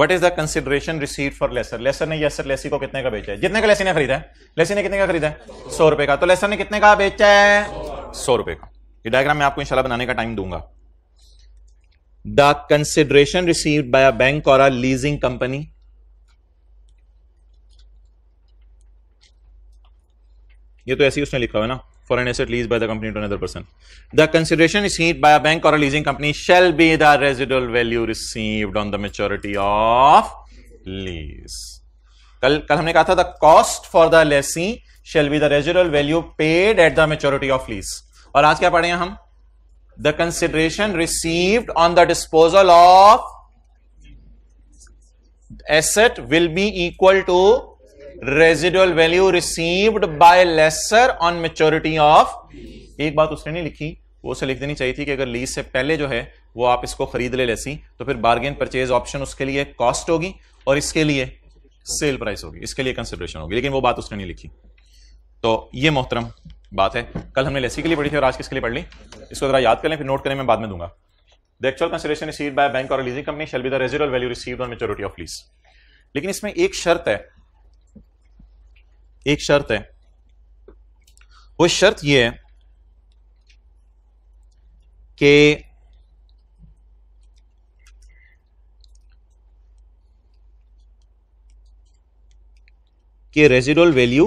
what is the consideration receive for lessor lessor ने यसर लेसी को कितने का बेचा है जितने का लेसी ने खरीदा है लेसी ने कितने का खरीदा है सौ रुपए का तो लेसर ने कितने का बेचा है सौ रुपए का ये डायग्राम मैं आपको इंशाला बनाने का टाइम दूंगा the consideration receive by a bank और अ लीजिंग कंपनी ये तो ऐसे ही उसने लिखा हुआ है ना for an asset leased by the company to another person. The consideration received by a bank or a leasing company shall be the residual value received on the maturity of lease. कल कल हमने कहा था the cost for the lessee shall be the residual value paid at the maturity of lease. और आज क्या पढ़े हैं हम The consideration received on the disposal of asset will be equal to residual value received by lessor on maturity of एक बात उसने नहीं लिखी वो उसे लिख देनी चाहिए थी कि अगर लीज से पहले जो है वो आप इसको खरीद ले लेसी तो फिर बार्गेन परचेज ऑप्शन उसके लिए कॉस्ट होगी और इसके लिए सेल प्राइस होगी इसके लिए कंसिडरेशन होगी लेकिन वो बात उसने नहीं लिखी तो ये मोहतरम बात है कल हमने लेसी के लिए पढ़ी थी और आज किसके लिए पढ़ ली इसको जरा याद कर लें फिर नोट करें मैं बाद में दूंगा the actual consideration receive by bank और leasing company shall be the residual value receive on maturity of lease लेकिन इसमें एक शर्त है एक शर्त है वो शर्त ये है कि कि residual value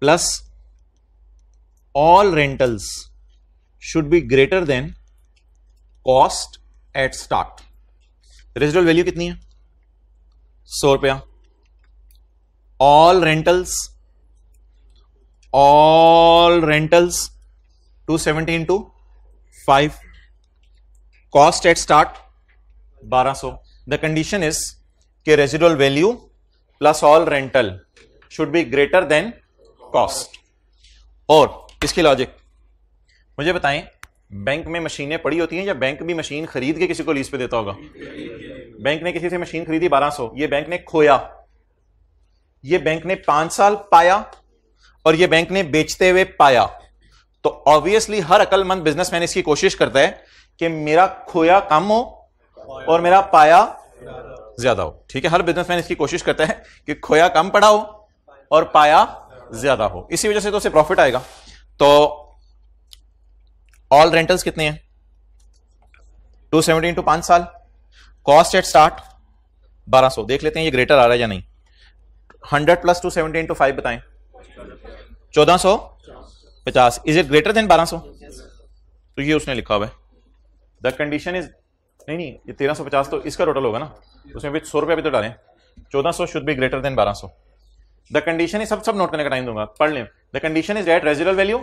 plus all rentals should be greater than cost at start residual value कितनी है सौ रुपया all rentals all rentals 217 to 5 cost at start 1200 the condition is ke residual value plus all rental should be greater than cost और इसकी logic मुझे बताएं bank में मशीनें पड़ी होती हैं या बैंक भी मशीन खरीद के किसी को लीज पे देता होगा बैंक ने किसी से मशीन खरीदी 1200 ये बैंक ने खोया ये बैंक ने पांच साल पाया और ये बैंक ने बेचते हुए पाया तो ऑब्वियसली हर अकलमंद बिजनेसमैन इसकी कोशिश करता है कि मेरा खोया कम हो और मेरा पाया ज्यादा हो ठीक है हर बिजनेसमैन इसकी कोशिश करता है कि खोया कम पड़ा हो और पाया ज्यादा हो इसी वजह से तो उसे प्रॉफिट आएगा तो ऑल रेंटल्स कितने हैं टू सेवेंटी इंटू पांच साल कॉस्ट एट स्टार्ट बारह देख लेते हैं ये ग्रेटर आ रहा है या नहीं hundred plus two seventy into five बताएं चौदह सौ पचास इज इट ग्रेटर देन बारह सौ तो ये उसने लिखा हुआ है द कंडीशन इज नहीं नहीं ये तेरह सौ पचास तो इसका टोटल होगा ना उसमें भी सौ रुपया भी तो डालें चौदह सौ शुड भी ग्रेटर देन बारह सौ द कंडीशन इज सब सब नोट करने का टाइम दूंगा पढ़ लें the condition is that residual value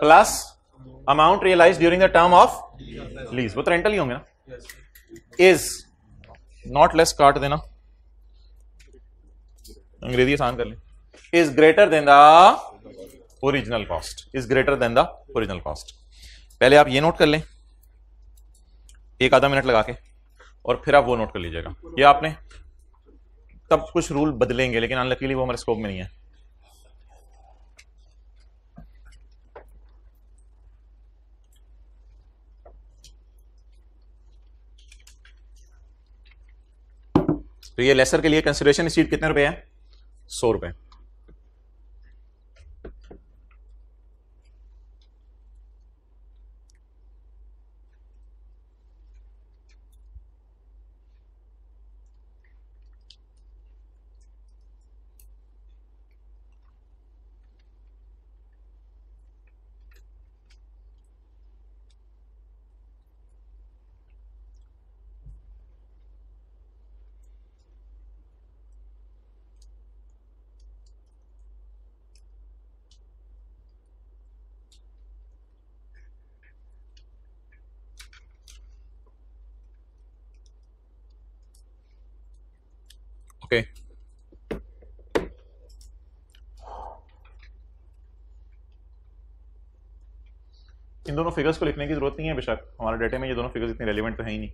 plus amount realise during the term of lease वो तो रेंटल ही होंगे ना इज नॉट लेस काट देना अंग्रेजी आसान कर लें is greater than the original cost is greater than the original cost पहले आप ये नोट कर लें एक आधा मिनट लगा के और फिर आप वो नोट कर लीजिएगा ये आपने तब कुछ रूल बदलेंगे लेकिन अनलकीली वो हमारे स्कोप में नहीं है तो ये लेसर के लिए कंसिडरेशन सीट कितने रुपए है सौ रुपये Okay. इन दोनों फिगर्स को लिखने की जरूरत नहीं है बेशक हमारे डेटे में ये दोनों फिगर्स इतनी रेलिवेंट तो है ही नहीं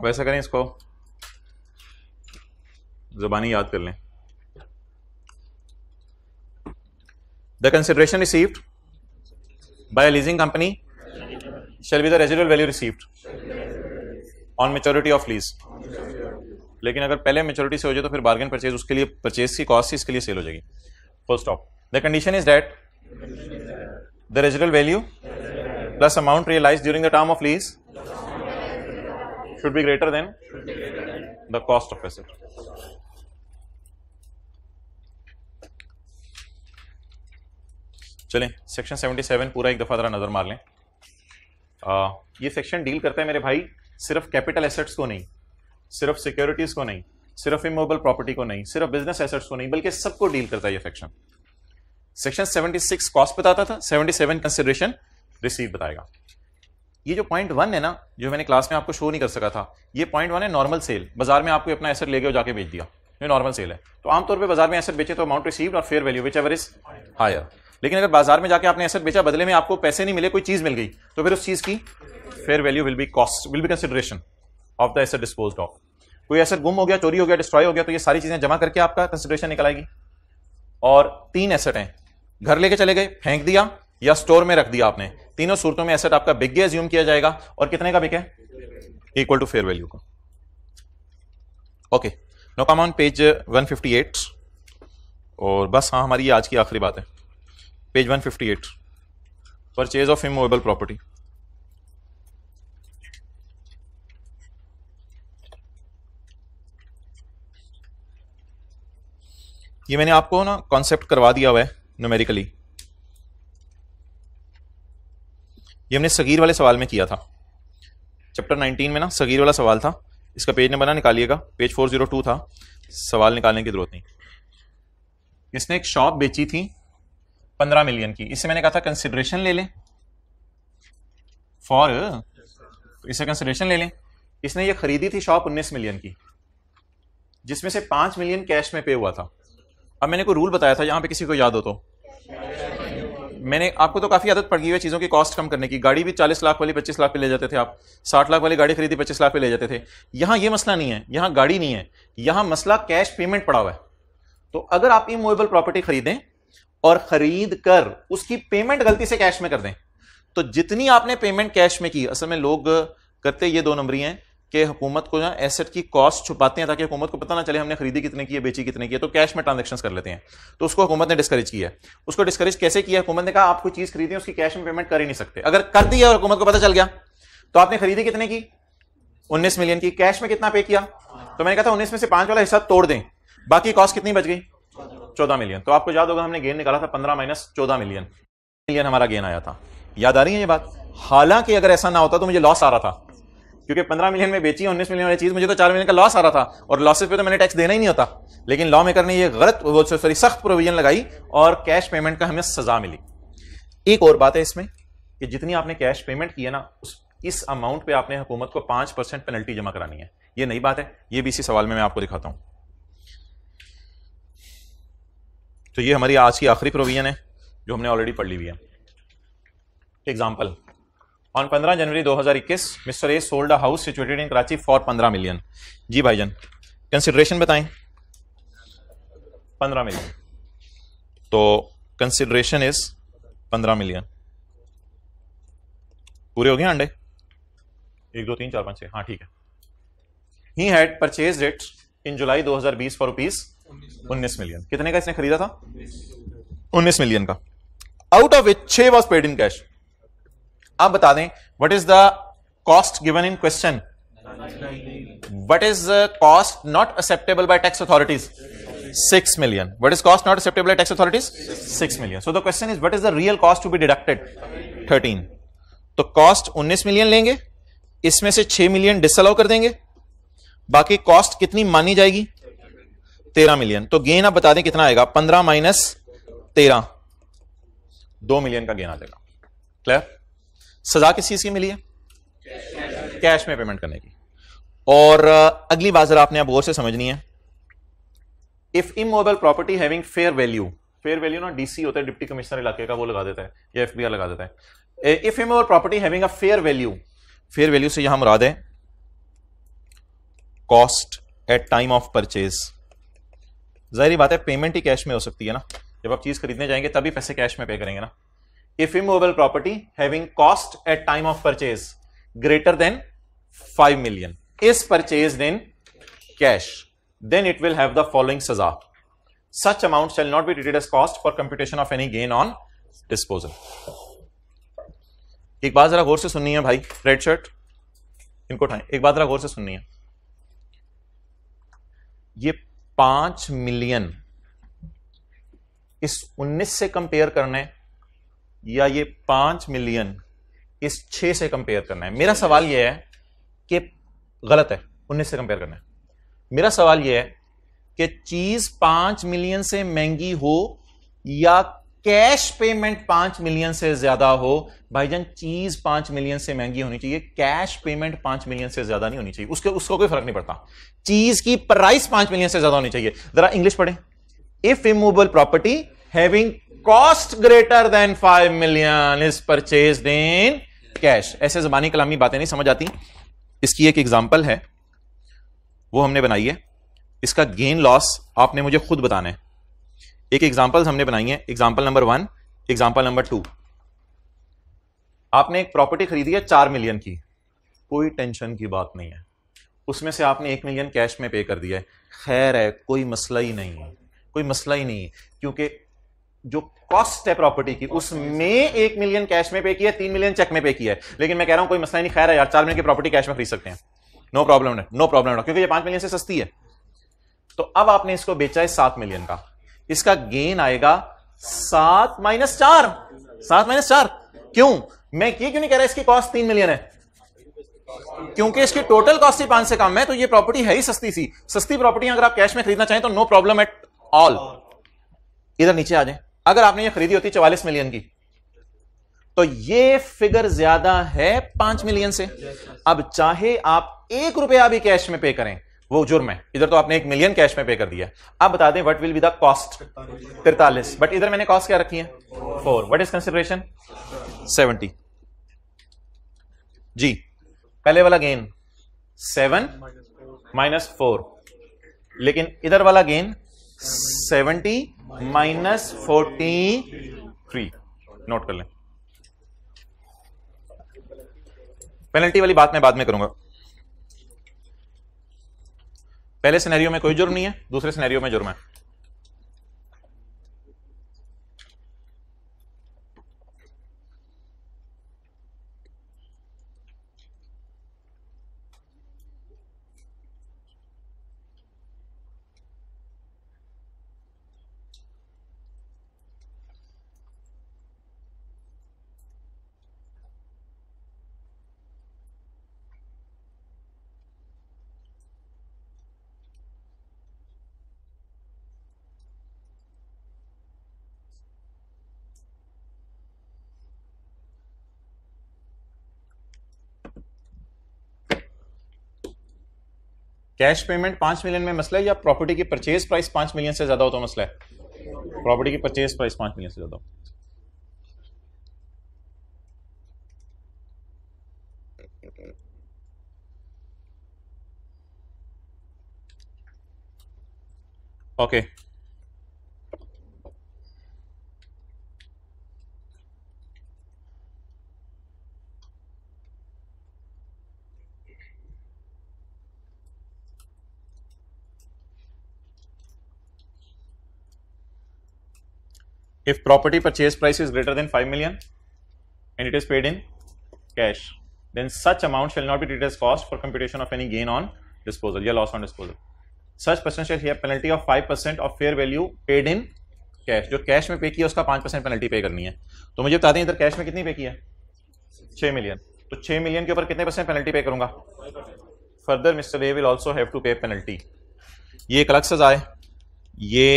अब ऐसा करें इसको जबानी याद कर लें the consideration received by leasing company shall be the residual value received on maturity of lease लेकिन अगर पहले मेचोरिटी से हो जाए तो फिर बार्गेन परचेज उसके लिए परचेज की कॉस्ट इसके लिए सेल हो जाएगी full stop the condition is that the residual value plus amount realise during the term of lease should be greater than, be greater than the cost of asset. चलें section 77 पूरा एक दफ़ा ज़रा नज़र मार लें आ, ये सेक्शन डील करता है मेरे भाई सिर्फ कैपिटल एसेट्स को नहीं सिर्फ सिक्योरिटीज़ को नहीं सिर्फ इमोबल प्रॉपर्टी को नहीं सिर्फ बिजनेस एसेट्स को नहीं बल्कि सबको डील करता है ये सेक्शन सेक्शन 76 कॉस्ट बताता था 77 कंसिडरेशन रिसीव बताएगा ये जो पॉइंट वन है ना जो मैंने क्लास में आपको शो नहीं कर सका था ये पॉइंट वन है नॉर्मल सेल बाजार में आपको अपना एसेट लेके जाके बेच दिया ये नॉर्मल सेल है तो आमतौर पर बाजार में एसेट बेचे तो अमाउंट रिसीव और fair value whichever is higher लेकिन अगर बाजार में जाकर आपने एसेट बेचा बदले में आपको पैसे नहीं मिले कोई चीज़ मिल गई तो फिर उस चीज़ की fair value will be cost will be consideration of the asset dispose of कोई एसेट गुम हो गया चोरी हो गया डिस्ट्रॉय हो गया तो ये सारी चीज़ें जमा करके आपका कंसिडरेशन निकल आएगी और तीन एसेट हैं घर लेके चले गए फेंक दिया या स्टोर में रख दिया आपने तीनों सूरतों में एसेट आपका बिग एज्यूम किया जाएगा और कितने का बिके इक्वल टू फेयर वैल्यू का okay no come on page 158 और बस हाँ हमारी आज की आखिरी बात है page 158 purchase of immovable property ये मैंने आपको ना कॉन्सेप्ट करवा दिया हुआ है न्यूमेरिकली ये हमने सगीर वाले सवाल में किया था चैप्टर 19 में ना सगीर वाला सवाल था इसका पेज नंबर ना निकालिएगा पेज 402 था सवाल निकालने की जरूरत नहीं इसने एक शॉप बेची थी 15 मिलियन की इससे मैंने कहा था कंसिडरेशन ले लें फॉर इसे कंसिडरेशन ले लें इसने ये खरीदी थी शॉप 19 मिलियन की जिसमें से 5 मिलियन कैश में पे हुआ था अब मैंने कोई रूल बताया था यहाँ पे किसी को याद हो तो मैंने आपको तो काफ़ी आदत पड़ गई है चीज़ों की कॉस्ट कम करने की गाड़ी भी चालीस लाख वाली पच्चीस लाख पे ले जाते थे आप साठ लाख वाली गाड़ी खरीदी पच्चीस लाख पे ले जाते थे यहां ये मसला नहीं है यहां गाड़ी नहीं है यहां मसला कैश पेमेंट पड़ा हुआ है तो अगर आप इमोवेबल प्रॉपर्टी खरीदें और खरीद कर उसकी पेमेंट गलती से कैश में कर दें तो जितनी आपने पेमेंट कैश में की असल में लोग करते ये दो नंबरी हैं कि हुकूमत को ना एसेट की कॉस्ट छुपाते हैं ताकि हुकूमत को पता ना चले हमने खरीदी कितने की है बेची कितने की है तो कैश में ट्रांजेक्शन कर लेते हैं तो उसको हुकूमत ने डिस्करेज किया उसको डिस्करेज कैसे किया हुकूमत ने कहा आप कोई चीज़ खरीदें उसकी कैश में पेमेंट कर ही नहीं सकते अगर कर दिया और हुकूमत को पता चल गया तो आपने खरीदी कितने की उन्नीस मिलियन की कैश में कितना पे किया तो मैंने कहा था उन्नीस में से पांच वाला हिस्सा तोड़ दें बाकी कॉस्ट कितनी बच गई चौदह मिलियन तो आपको याद होगा हमने गेन निकाला था पंद्रह माइनस चौदह मिलियन मिलियन हमारा गेन आया था याद आ रही है ये बात हालांकि अगर ऐसा ना होता तो मुझे लॉस आ रहा था क्योंकि पंद्रह मिलियन में बेची उन्नीस मिलियन वाली चीज मुझे तो चार मिलियन का लॉस आ रहा था और लॉसेस पे तो मैंने टैक्स देना ही नहीं होता लेकिन लॉ मेकर ने यह गलत सॉरी सख्त प्रोविजन लगाई और कैश पेमेंट का हमें सजा मिली एक और बात है इसमें कि जितनी आपने कैश पेमेंट की है ना उस इस अमाउंट पे आपने हुकूमत को पांच परसेंट पेनल्टी जमा करानी है ये नई बात है ये भी इसी सवाल में मैं आपको दिखाता हूं तो ये हमारी आज की आखिरी प्रोविजन है जो हमने ऑलरेडी पढ़ ली हुई है example on 15 January 2021 mister A sold a house situated in Karachi for 15 million जी भाई भाईजान कंसिडरेशन बताएं 15 मिलियन तो कंसिडरेशन इज 15 मिलियन पूरे हो गए अंडे एक दो तीन चार पांच छह हाँ ठीक है he had purchase it in July 2020 for rupees 19 million कितने का इसने खरीदा था 19 मिलियन का आउट ऑफ विच छे वॉज पेड इन कैश अब बता दें what is the cost given in question what is the cost not acceptable by tax authorities six million What is cost not acceptable tax authorities six million so the question is is, is the real cost to be deducted thirteen तो cost उन्नीस million लेंगे इसमें से छह million disallow कर देंगे बाकी cost कितनी मानी जाएगी तेरह मिलियन तो गेन आप बता दें कितना आएगा पंद्रह माइनस तेरह दो मिलियन का गेन आ जाएगा क्लियर सजा किस चीज की मिली है कैश में पेमेंट करने की और अगली बात जरा आपने आप गौर से समझनी है if immovable property having fair value fair value ना डीसी होता है डिप्टी कमिश्नर इलाके का वो लगा देता है या एफ लगा देता है if immovable property having a fair value fair value से यहां मुराद है cost at time of purchase जाहिर बात है पेमेंट ही कैश में हो सकती है ना जब आप चीज खरीदने जाएंगे तभी पैसे कैश में पे करेंगे ना if immovable property having cost at time of purchase greater than five million is purchase in cash then it will have the following सजा such amount shall not be treated as cost for computation of any gain on disposal एक बात जरा गौर से सुननी है भाई red shirt इनको उठाए एक बात जरा गौर से सुननी है ये पांच मिलियन इस उन्नीस से कंपेयर करने या ये पांच मिलियन इस छह से कंपेयर करना है मेरा सवाल यह है कि गलत है उन्नीस से कंपेयर करना है मेरा सवाल यह है कि चीज पांच मिलियन से महंगी हो या कैश पेमेंट पांच मिलियन से ज्यादा हो भाईजान चीज पांच मिलियन से महंगी होनी चाहिए कैश पेमेंट पांच मिलियन से ज्यादा नहीं होनी चाहिए उसके उसको कोई फर्क नहीं पड़ता चीज की प्राइस पांच मिलियन से ज्यादा होनी चाहिए जरा इंग्लिश पढ़े if immovable property having cost greater than five million is purchase in cash ऐसे जबानी कलामी बातें नहीं समझ आती इसकी एक एग्जाम्पल है वो हमने बनाई है इसका गेन लॉस आपने मुझे खुद बताना है एक एग्जाम्पल हमने बनाई है example number one example number two आपने एक प्रॉपर्टी खरीदी है चार मिलियन की कोई टेंशन की बात नहीं है उसमें से आपने एक मिलियन कैश में पे कर दिया है खैर है कोई मसला ही नहीं है कोई मसला ही नहीं है क्योंकि जो कॉस्ट है प्रॉपर्टी की उसमें एक मिलियन कैश में पे किया तीन मिलियन चेक में पे किया है लेकिन मैं कह रहा हूं कोई मसला नहीं खैर है यार चार मिलियन की प्रॉपर्टी कैश में खरीद सकते हैं नो प्रॉब्लम नो प्रॉब्लम क्योंकि ये पांच मिलियन से सस्ती है तो अब आपने इसको बेचा है सात मिलियन का इसका गेन आएगा सात माइनस चार सात माइनस चार क्यों मैं ये क्यों नहीं कह रहा इसकी कॉस्ट तीन मिलियन है क्योंकि इसकी टोटल कॉस्ट ही पांच से कम है तो ये प्रॉपर्टी है ही सस्ती सी सस्ती प्रॉपर्टी अगर आप कैश में खरीदना चाहें तो नो प्रॉब्लम एट ऑल इधर नीचे आ जाए अगर आपने ये खरीदी होती चवालीस मिलियन की तो ये फिगर ज्यादा है पांच मिलियन से अब चाहे आप एक रुपया भी कैश में पे करें वो जुर्म है इधर तो आपने एक मिलियन कैश में पे कर दिया अब बता दें what will be the cost तिरतालीस बट इधर मैंने कॉस्ट क्या रखी है four what is consideration seventy जी पहले वाला गेन सेवन माइनस फोर लेकिन इधर वाला gain seventy minus forty three note कर लें पेनल्टी वाली बात मैं बाद में करूंगा पहले सिनेरियो में कोई जुर्म नहीं है दूसरे सिनेरियो में जुर्म है कैश पेमेंट पांच मिलियन में मसला है या प्रॉपर्टी की परचेज प्राइस पांच मिलियन से ज्यादा हो तो मसला है प्रॉपर्टी की परचेज प्राइस पांच मिलियन से ज्यादा okay okay. if property purchase price is greater than 5 million and it is paid in cash then such amount shall not be treated as cost for computation of any gain on disposal your loss on disposal such person shall have penalty of 5% of fair value paid in cash जो cash में pay किया उसका पांच percent penalty पे करनी है तो मुझे बता दें इधर कैश में कितनी पे किया छह मिलियन तो छह मिलियन के ऊपर कितने परसेंट पेनल्टी पे करूंगा further mister A will also have to pay penalty ये एक अलग सजा है ये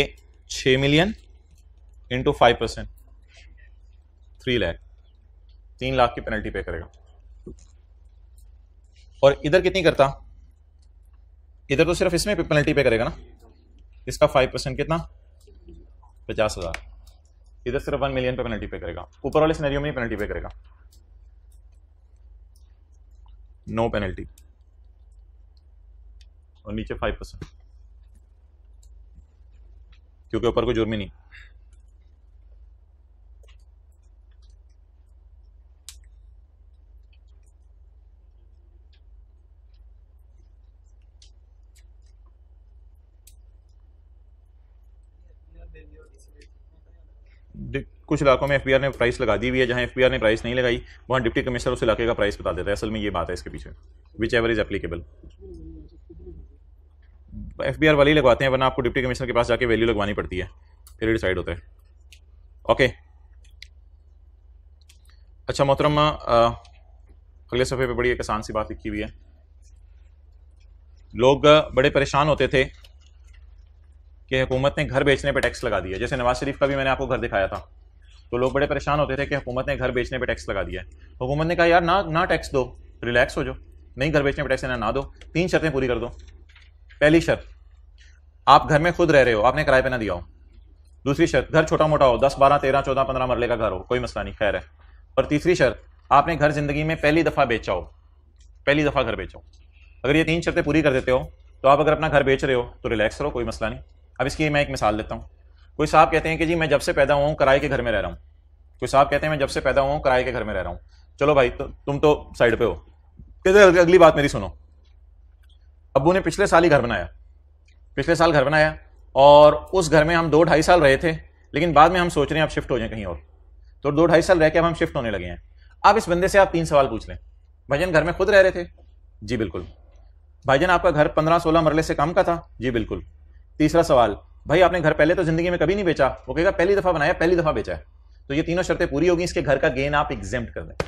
छः million into five percent three lakh तीन लाख की पेनल्टी पे करेगा और इधर कितनी करता इधर तो सिर्फ इसमें पेनल्टी पे करेगा ना इसका फाइव परसेंट कितना पचास हज़ार इधर सिर्फ वन मिलियन पे पेनल्टी पे करेगा ऊपर वाले सिनेरियो में ही पेनल्टी पे करेगा नो पेनल्टी और नीचे फाइव परसेंट क्योंकि ऊपर कोई जुर्मी नहीं कुछ इलाकों में एफबीआर ने प्राइस लगा दी हुई है जहां एफबीआर ने प्राइस नहीं लगाई वहां डिप्टी कमिश्नर उस इलाके का प्राइस बता देता है असल में ये बात है इसके पीछे whichever is applicable F B R वाली लगवाते हैं वरना आपको डिप्टी कमिश्नर के पास जाके वैल्यू लगवानी पड़ती है फिर डिसाइड होता है ओके अच्छा मोहतरम अगले सफ़े पे बड़ी एक आसान सी बात लिखी हुई है लोग बड़े परेशान होते थे कि हुकूमत ने घर बेचने पर टैक्स लगा दिया जैसे नवाज शरीफ का भी मैंने आपको घर दिखाया था तो लोग बड़े परेशान होते थे कि हुकूमत ने घर बेचने पर टैक्स लगा दिया है हुकूमत ने कहा यार ना ना टैक्स दो रिलैक्स हो जाओ नहीं घर बेचने पर टैक्स ना ना दो तीन शर्तें पूरी कर दो पहली शर्त आप घर में खुद रह रहे हो आपने किराए पर ना दिया हो दूसरी शर्त घर छोटा मोटा हो दस बारह तेरह चौदह पंद्रह मरले का घर हो कोई मसला नहीं खैर है और तीसरी शर्त आपने घर जिंदगी में पहली दफ़ा बेचा हो पहली दफ़ा घर बेचा हो अगर ये तीन शर्तें पूरी कर देते हो तो आप अगर अपना घर बेच रहे हो तो रिलैक्स रहो कोई मसला नहीं अब इसकी मैं एक मिसाल देता हूँ कोई साहब कहते हैं कि जी मैं जब से पैदा हुआ हूँ किराए के घर में रह रहा हूँ कोई साहब कहते हैं मैं जब से पैदा हुआ हूँ किराए के घर में रह रहा हूँ चलो भाई तो, तुम तो साइड पे हो कहते अगली बात मेरी सुनो अबू ने पिछले साल ही घर बनाया पिछले साल घर बनाया और उस घर में हम दो ढाई साल रहे थे लेकिन बाद में हम सोच रहे हैं अब शिफ्ट हो जाए कहीं और तो दो ढाई साल रह के अब हम शिफ्ट होने लगे हैं आप इस बंदे से आप तीन सवाल पूछ लें भाईजन घर में खुद रह रहे थे जी बिल्कुल भाईजन आपका घर पंद्रह सोलह मरले से कम का था जी बिल्कुल तीसरा सवाल भाई आपने घर पहले तो जिंदगी में कभी नहीं बेचा वो कहेगा पहली दफा बनाया पहली दफा बेचा है तो ये तीनों शर्तें पूरी होगी इसके घर का गेन आप एग्जाम कर दें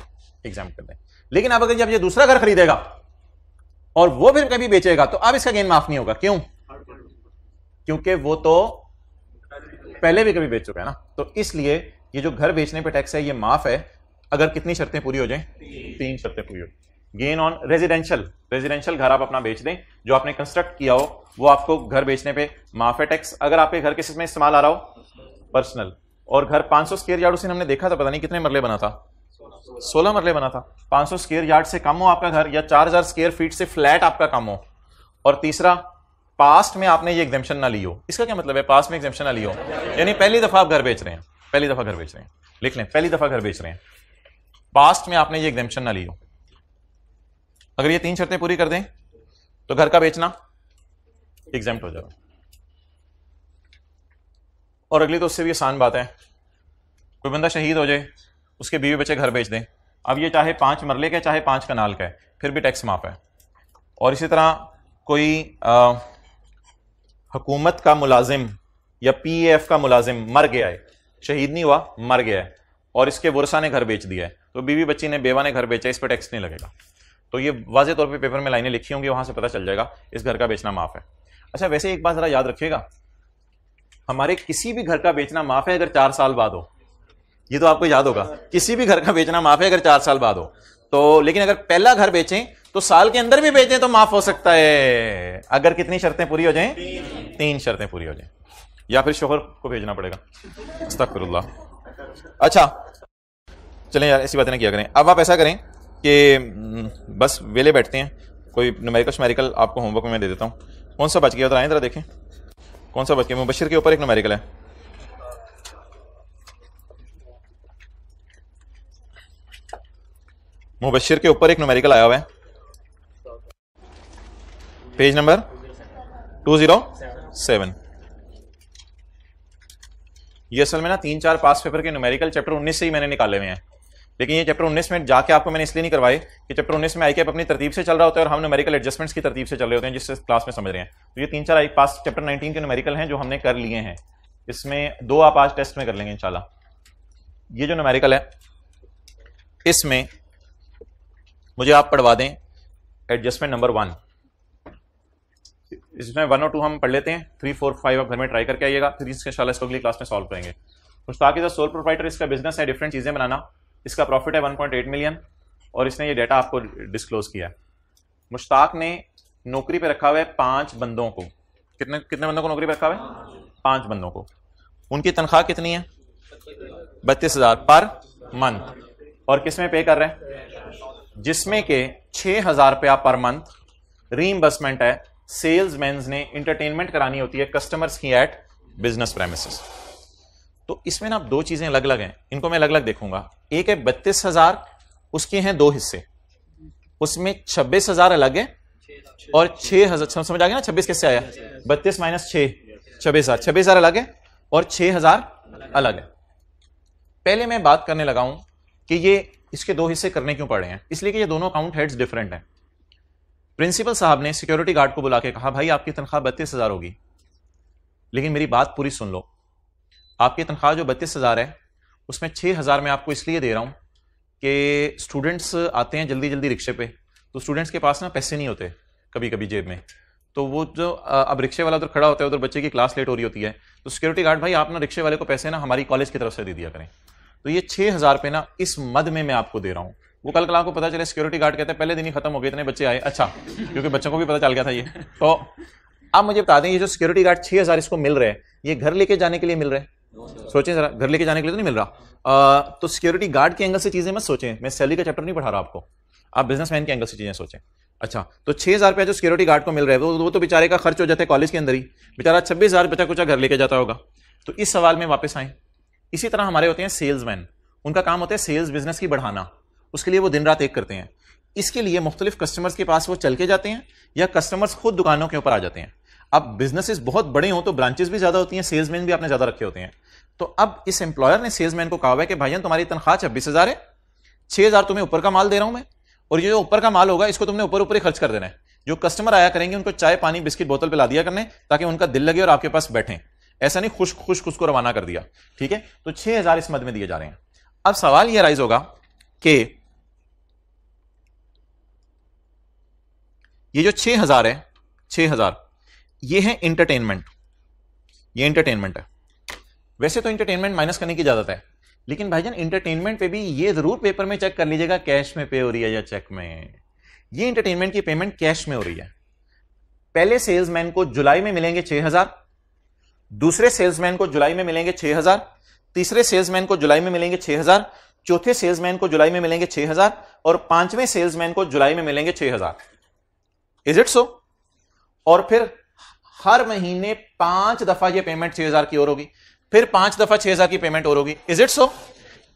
एग्जाम कर दें लेकिन अब अगर जब ये दूसरा घर खरीदेगा और वो फिर कभी बेचेगा तो आप इसका गेन माफ नहीं होगा क्यों क्योंकि वो तो पहले भी कभी बेच चुका है ना तो इसलिए ये जो घर बेचने पर टैक्स है ये माफ है अगर कितनी शर्तें पूरी हो जाए तीन शर्तें पूरी हो जाए गेन ऑन रेजिडेंशियल रेजिडेंशियल घर आप अपना बेच दें जो आपने कंस्ट्रक्ट किया हो वो आपको घर बेचने पे माफ है टैक्स अगर आपके घर किस में इस्तेमाल आ रहा हो पर्सनल और घर 500 स्क्वेयर यार्ड उसे हमने देखा था पता नहीं कितने मरले बना था 16 मरले बना था 500 स्क्वेयर यार्ड से कम हो आपका घर या 4000 स्क्वेयर फीट से फ्लैट आपका कम हो और तीसरा पास्ट में आपने ये एग्जामेशन ना ली हो इसका क्या मतलब है पास्ट में एग्जामेशन ना ली हो यानी पहली दफा आप घर बेच रहे हैं पहली दफा घर बेच रहे हैं लिख लें पहली दफा घर बेच रहे हैं पास्ट में आपने ये एग्जामेशन ना ली हो अगर ये तीन शर्तें पूरी कर दें तो घर का बेचना एग्जाम हो जाएगा और अगली तो उससे भी आसान बात है कोई बंदा शहीद हो जाए उसके बीवी बच्चे घर बेच दें अब ये चाहे पाँच मरले का चाहे पाँच कनाल का है फिर भी टैक्स माफ है और इसी तरह कोई आ, हकूमत का मुलाजिम या एफ का मुलाजिम मर गया है शहीद नहीं हुआ मर गया है और इसके वर्षा ने घर बेच दिया है तो बीवी बच्ची ने बेवा ने घर बेचा इस पर टैक्स नहीं लगेगा तो ये वाजे तौर पे पेपर में लाइनें लिखी होंगी वहां से पता चल जाएगा इस घर का बेचना माफ़ है अच्छा वैसे एक बात ज़रा याद रखिएगा हमारे किसी भी घर का बेचना माफ़ है अगर चार साल बाद हो ये तो आपको याद होगा किसी भी घर का बेचना माफ़ है अगर चार साल बाद हो तो लेकिन अगर पहला घर बेचें तो साल के अंदर भी बेचें तो माफ़ हो सकता है अगर कितनी शर्तें पूरी हो जाएं तीन, शर्तें पूरी हो जाएं या फिर शोहर को भेजना पड़ेगा तकफरल्ला अच्छा चलें यार ऐसी बातें ना किया करें अब आप ऐसा करें कि हम्म, बस वेले बैठते हैं कोई नुमेरिकल शुमेरिकल आपको होमवर्क में दे देता हूँ कौन सा बच गया उधर आए ज़रा देखें कौन सा बच गया मुबशर के ऊपर एक नुमेरिकल है मुबशर के ऊपर एक नुमेरिकल आया हुआ है page number two zero seven ये असल में ना तीन चार पास पेपर के नुमेरिकल चैप्टर उन्नीस से ही मैंने निकाले हुए हैं लेकिन ये चैप्टर उन्नीस में जाके आपको मैंने इसलिए नहीं करवाए कि चैप्टर उन्नीस में आई कैप अपनी तरतीब से चल रहा होता है और हम न्यूमेरिकल एडजस्टमेंट्स की तरतीब से चल रहे होते हैं जिससे क्लास में समझ रहे हैं तो ये तीन चार आई पास चैप्टर नाइनटीन के न्यूमेरिकल हैं जो हमने कर लिए हैं इसमें दो आप आज टेस्ट में कर लेंगे इनशाला ये जो नोमेरिकल है इसमें मुझे आप पढ़वा दें एडजस्टमेंट नंबर वन इसमें वन और टू हम पढ़ लेते हैं थ्री फोर फाइव आप घर में ट्राई करके आइएगा फिर इसके इंशाल्लाह इसको अगली क्लास में सॉल्व करेंगे मुश्ताक सोल प्रोप्राइटर इसका बिजनेस है डिफरेंट चीज़ें बनाना इसका प्रॉफिट है 1.8 मिलियन और इसने ये डेटा आपको डिस्क्लोज किया है मुश्ताक ने नौकरी पे रखा हुआ है पांच बंदों को कितने कितने बंदों को नौकरी पे रखा हुआ है पांच बंदों को उनकी तनख्वाह कितनी है बत्तीस हजार पर मंथ और किस में पे कर रहे हैं जिसमें के छह हजार रुपया पर मंथ रीइम्बर्समेंट है सेल्समैन ने इंटरटेनमेंट करानी होती है कस्टमर्स की एट बिजनेस प्रेमिसेस तो इसमें ना आप दो चीजें अलग अलग हैं इनको मैं अलग अलग देखूंगा एक है बत्तीस हजार उसके हैं दो हिस्से उसमें छब्बीस हजार अलग है और छह हजार समझ आ गया ना छब्बीस किससे आया बत्तीस माइनस छह छब्बीस हजार छब्बीस हजार अलग है और छह हजार अलग है पहले मैं बात करने लगा हूं कि ये इसके दो हिस्से करने क्यों पड़े हैं इसलिए कि ये दोनों अकाउंट हेड्स डिफरेंट हैं प्रिंसिपल साहब ने सिक्योरिटी गार्ड को बुला के कहा भाई आपकी तनख्वाह बत्तीस हजार होगी लेकिन मेरी बात पूरी सुन लो आपकी तनख्वाह जो बत्तीस हज़ार है उसमें छः हज़ार मैं आपको इसलिए दे रहा हूँ कि स्टूडेंट्स आते हैं जल्दी जल्दी रिक्शे पे तो स्टूडेंट्स के पास ना पैसे नहीं होते कभी कभी जेब में तो वो जो अब रिक्शे वाला उधर खड़ा होता है उधर बच्चे की क्लास लेट हो रही होती है तो सिक्योरिटी गार्ड भाई आप ना रिक्शे वाले को पैसे ना हमारी कॉलेज की तरफ से दे दिया करें तो ये छः हज़ार ना इस मद में मैं आपको दे रहा हूँ वो कल कल आपको पता चले सिक्योरिटी गार्ड कहते हैं पहले दिन ही खत्म हो गए इतने बच्चे आए अच्छा क्योंकि बच्चों को भी पता चल गया था ये तो आप मुझे बता दें ये जो सिक्योरिटी गार्ड छः हज़ार इसको मिल रहा है ये घर लेके जाने के लिए मिल रहे हैं सोचें जरा घर लेके जाने के लिए तो नहीं मिल रहा आ, तो सिक्योरिटी गार्ड के एंगल से चीज़ें मत सोचें मैं सैलरी का चैप्टर नहीं पढ़ा रहा आपको आप बिजनेसमैन के एंगल से चीज़ें सोचें अच्छा तो छह हज़ार रुपया जो सिक्योरिटी गार्ड को मिल रहा है वो वो तो बेचारे का खर्च हो जाता है कॉलेज के अंदर ही बेचारा छब्बीस हज़ार बचा कुचा घर लेके जाता होगा तो इस सवाल में वापस आए इसी तरह हमारे होते हैं सेल्समैन उनका काम होता है सेल्स बिजनेस की बढ़ाना उसके लिए वो दिन रात एक करते हैं इसके लिए मुख्तलिफ कस्टमर्स के पास वो चल के जाते हैं या कस्टमर्स खुद दुकानों के ऊपर आ जाते हैं अब बिजनेसेस बहुत बड़े हो तो ब्रांचेस भी ज्यादा होती हैं सेल्समैन भी आपने ज्यादा रखे होते हैं तो अब इस एम्प्लॉयर ने सेल्समैन को कहा हुआ है कि भाईजान तुम्हारी तनख्वाह छब्बीस हजार है छह हजार तुम्हें ऊपर का माल दे रहा हूं मैं और ये जो ऊपर का माल होगा इसको तुमने ऊपर ऊपर ही खर्च कर देना है जो कस्टमर आया करेंगे उनको चाय पानी बिस्किट बोतल ला दिया करने ताकि उनका दिल लगे और आपके पास बैठे ऐसा नहीं खुश खुश खुश को रवाना कर दिया ठीक है तो छह हजार इस मद में दिए जा रहे हैं अब सवाल यह राइज होगा कि ये जो छह हजार है छह हजार ये है इंटरटेनमेंट ये इंटरटेनमेंट है वैसे तो इंटरटेनमेंट माइनस करने की ज्यादा है लेकिन भाईजान इंटरटेनमेंट पे भी ये जरूर पेपर में चेक कर लीजिएगा कैश में पे हो रही है या चेक में ये इंटरटेनमेंट की पेमेंट कैश में हो रही है पहले सेल्समैन को जुलाई में मिलेंगे छह हजार दूसरे सेल्समैन को जुलाई में मिलेंगे छह हजार तीसरे सेल्समैन को जुलाई में मिलेंगे छह हजार चौथे सेल्समैन को जुलाई में मिलेंगे छह हजार और पांचवें सेल्समैन को जुलाई में मिलेंगे छह हजार इज इट सो और फिर हर महीने पांच दफा ये पेमेंट छह हजार की और होगी फिर पांच दफा छह हजार की पेमेंट और होगी इज इट सो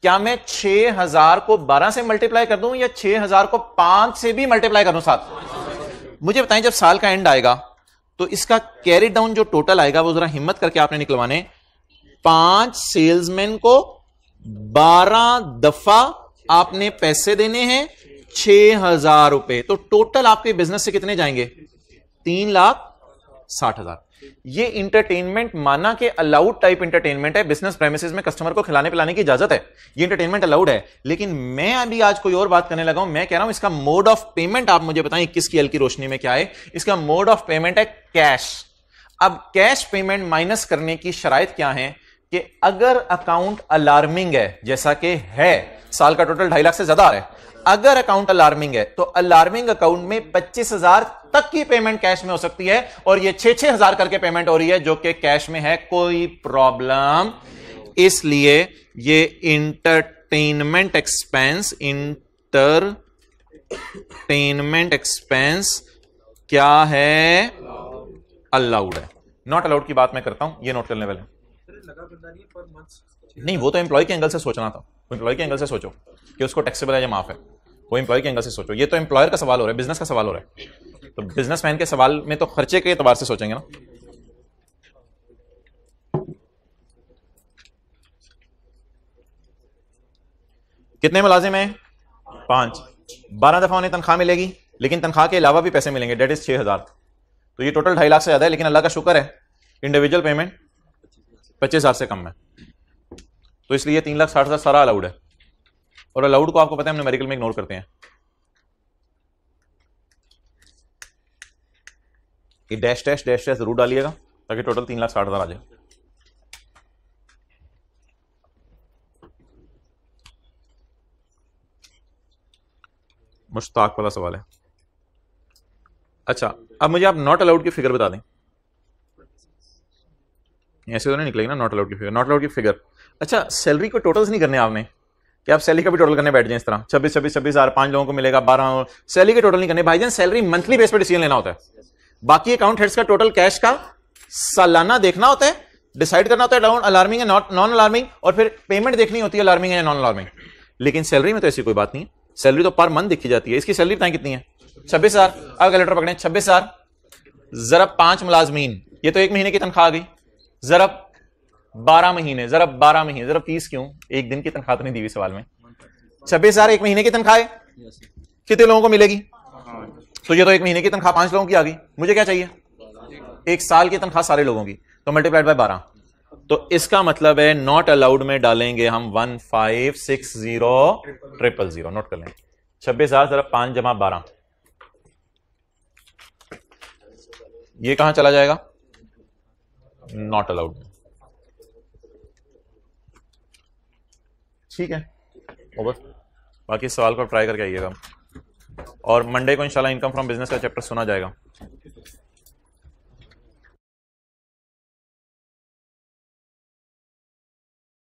क्या मैं छह हजार को बारह से मल्टीप्लाई कर दूं या छह हजार को पांच से भी मल्टीप्लाई कर दूं साथ मुझे बताएं जब साल का एंड आएगा तो इसका कैरी डाउन जो टोटल आएगा वो जरा हिम्मत करके आपने निकलवाने पांच सेल्समैन को बारह दफा आपने पैसे देने हैं छह हजार रुपए तो टोटल आपके बिजनेस से कितने जाएंगे तीन लाख साठ हजार ये इंटरटेनमेंट माना के अलाउड टाइप इंटरटेनमेंट है बिजनेस प्रेमिस में कस्टमर को खिलाने पिलाने की इजाजत है ये इंटरटेनमेंट अलाउड है लेकिन मैं अभी आज कोई और बात करने लगा हूं मैं कह रहा हूं इसका मोड ऑफ पेमेंट आप मुझे बताएं किस की एल की रोशनी में क्या है इसका मोड ऑफ पेमेंट है कैश अब कैश पेमेंट माइनस करने की शराय क्या है कि अगर अकाउंट अलार्मिंग है जैसा कि है साल का टोटल ढाई लाख से ज्यादा आ रहा है अगर अकाउंट अलार्मिंग है तो अलार्मिंग अकाउंट में 25,000 तक की पेमेंट कैश में हो सकती है और ये छह छह हजार करके पेमेंट हो रही है जो कि कैश में है कोई प्रॉब्लम इसलिए ये इंटरटेनमेंट एक्सपेंस इंटरटेनमेंट एक्सपेंस क्या है अलाउड है नॉट अलाउड की बात मैं करता हूं ये नोट करने वाले नहीं वो तो एम्प्लॉय के एंगल से सोचना था इंप्लॉय के एंगल से सोचो कि उसको टैक्सेबल है या माफ है वो इंप्लॉय के एंगल से सोचो ये तो एम्प्लॉयर का सवाल हो रहा है बिजनेस का सवाल हो रहा है तो बिजनेस के सवाल में तो खर्चे के एतबार से सोचेंगे ना कितने मुलाजिम हैं पांच बारह दफा उन्हें तनख्वाह मिलेगी लेकिन तनख्वाह के अलावा भी पैसे मिलेंगे डेट इज छह हज़ार तो ये टोटल ढाई लाख से ज़्यादा है लेकिन अल्लाह का शुक्र है इंडिविजुअल पेमेंट पच्चीस हज़ार से कम है तो इसलिए तीन लाख साठ हज़ार सारा अलाउड है और अलाउड को आपको पता है हम न्यूमेरिकल में इग्नोर करते हैं ये डैश डैश डैश डैश जरूर डालिएगा ताकि टोटल तीन लाख साठ हज़ार आ जाए मुश्ताक वाला सवाल है अच्छा अब मुझे आप नॉट अलाउड की फिगर बता दें ऐसे तो नहीं निकलेगी ना नॉट अलाउड की फिगर नॉट अलाउड की फिगर अच्छा सैलरी को टोटल्स नहीं करने आपने कि आप सैलरी का भी टोटल करने बैठ जाए इस तरह छब्बीस छब्बीस छब्बीस हज़ार पांच लोगों को मिलेगा बारह सैलरी के टोटल नहीं करने भाई जान सैलरी मंथली बेस पर डिसीजन लेना होता है बाकी अकाउंट हेड्स का टोटल कैश का सालाना देखना होता है डिसाइड करना होता है डाउन अलार्मिंग है नॉन अलार्मिंग और फिर पेमेंट देखनी होती है अलार्मिंग या नॉन अलार्मिंग लेकिन सैलरी में तो ऐसी कोई बात नहीं है सैलरी तो पर मंथ देखी जाती है इसकी सैलरी बताएं कितनी है छब्बीस हज़ार अब कैलेटर पकड़े छब्बीस हज़ार जरा पांच मुलाजमीन ये तो एक महीने की तनख्वाह आ गई जरा बारह महीने जरा बारह महीने जरा फीस क्यों एक दिन की तनख्वाह तो नहीं दी हुई सवाल में छब्बीस हजार एक महीने की तनख्वाह है कितने लोगों को मिलेगी हाँ। तो ये तो एक महीने की तनख्वाह पांच लोगों की आ गई मुझे क्या चाहिए एक साल की तनख्वाह सारे लोगों की तो मल्टीप्लाइड बाय बारह तो इसका मतलब है नॉट अलाउड में डालेंगे हम one five six zero triple zero note कर लेंगे छब्बीस हजार जरा पांच जमा बारह ये कहां चला जाएगा नॉट अलाउड में ठीक है ओवर बाकी सवाल को ट्राई करके आइएगा और मंडे को इंशाल्लाह इनकम फ्रॉम बिजनेस का चैप्टर सुना जाएगा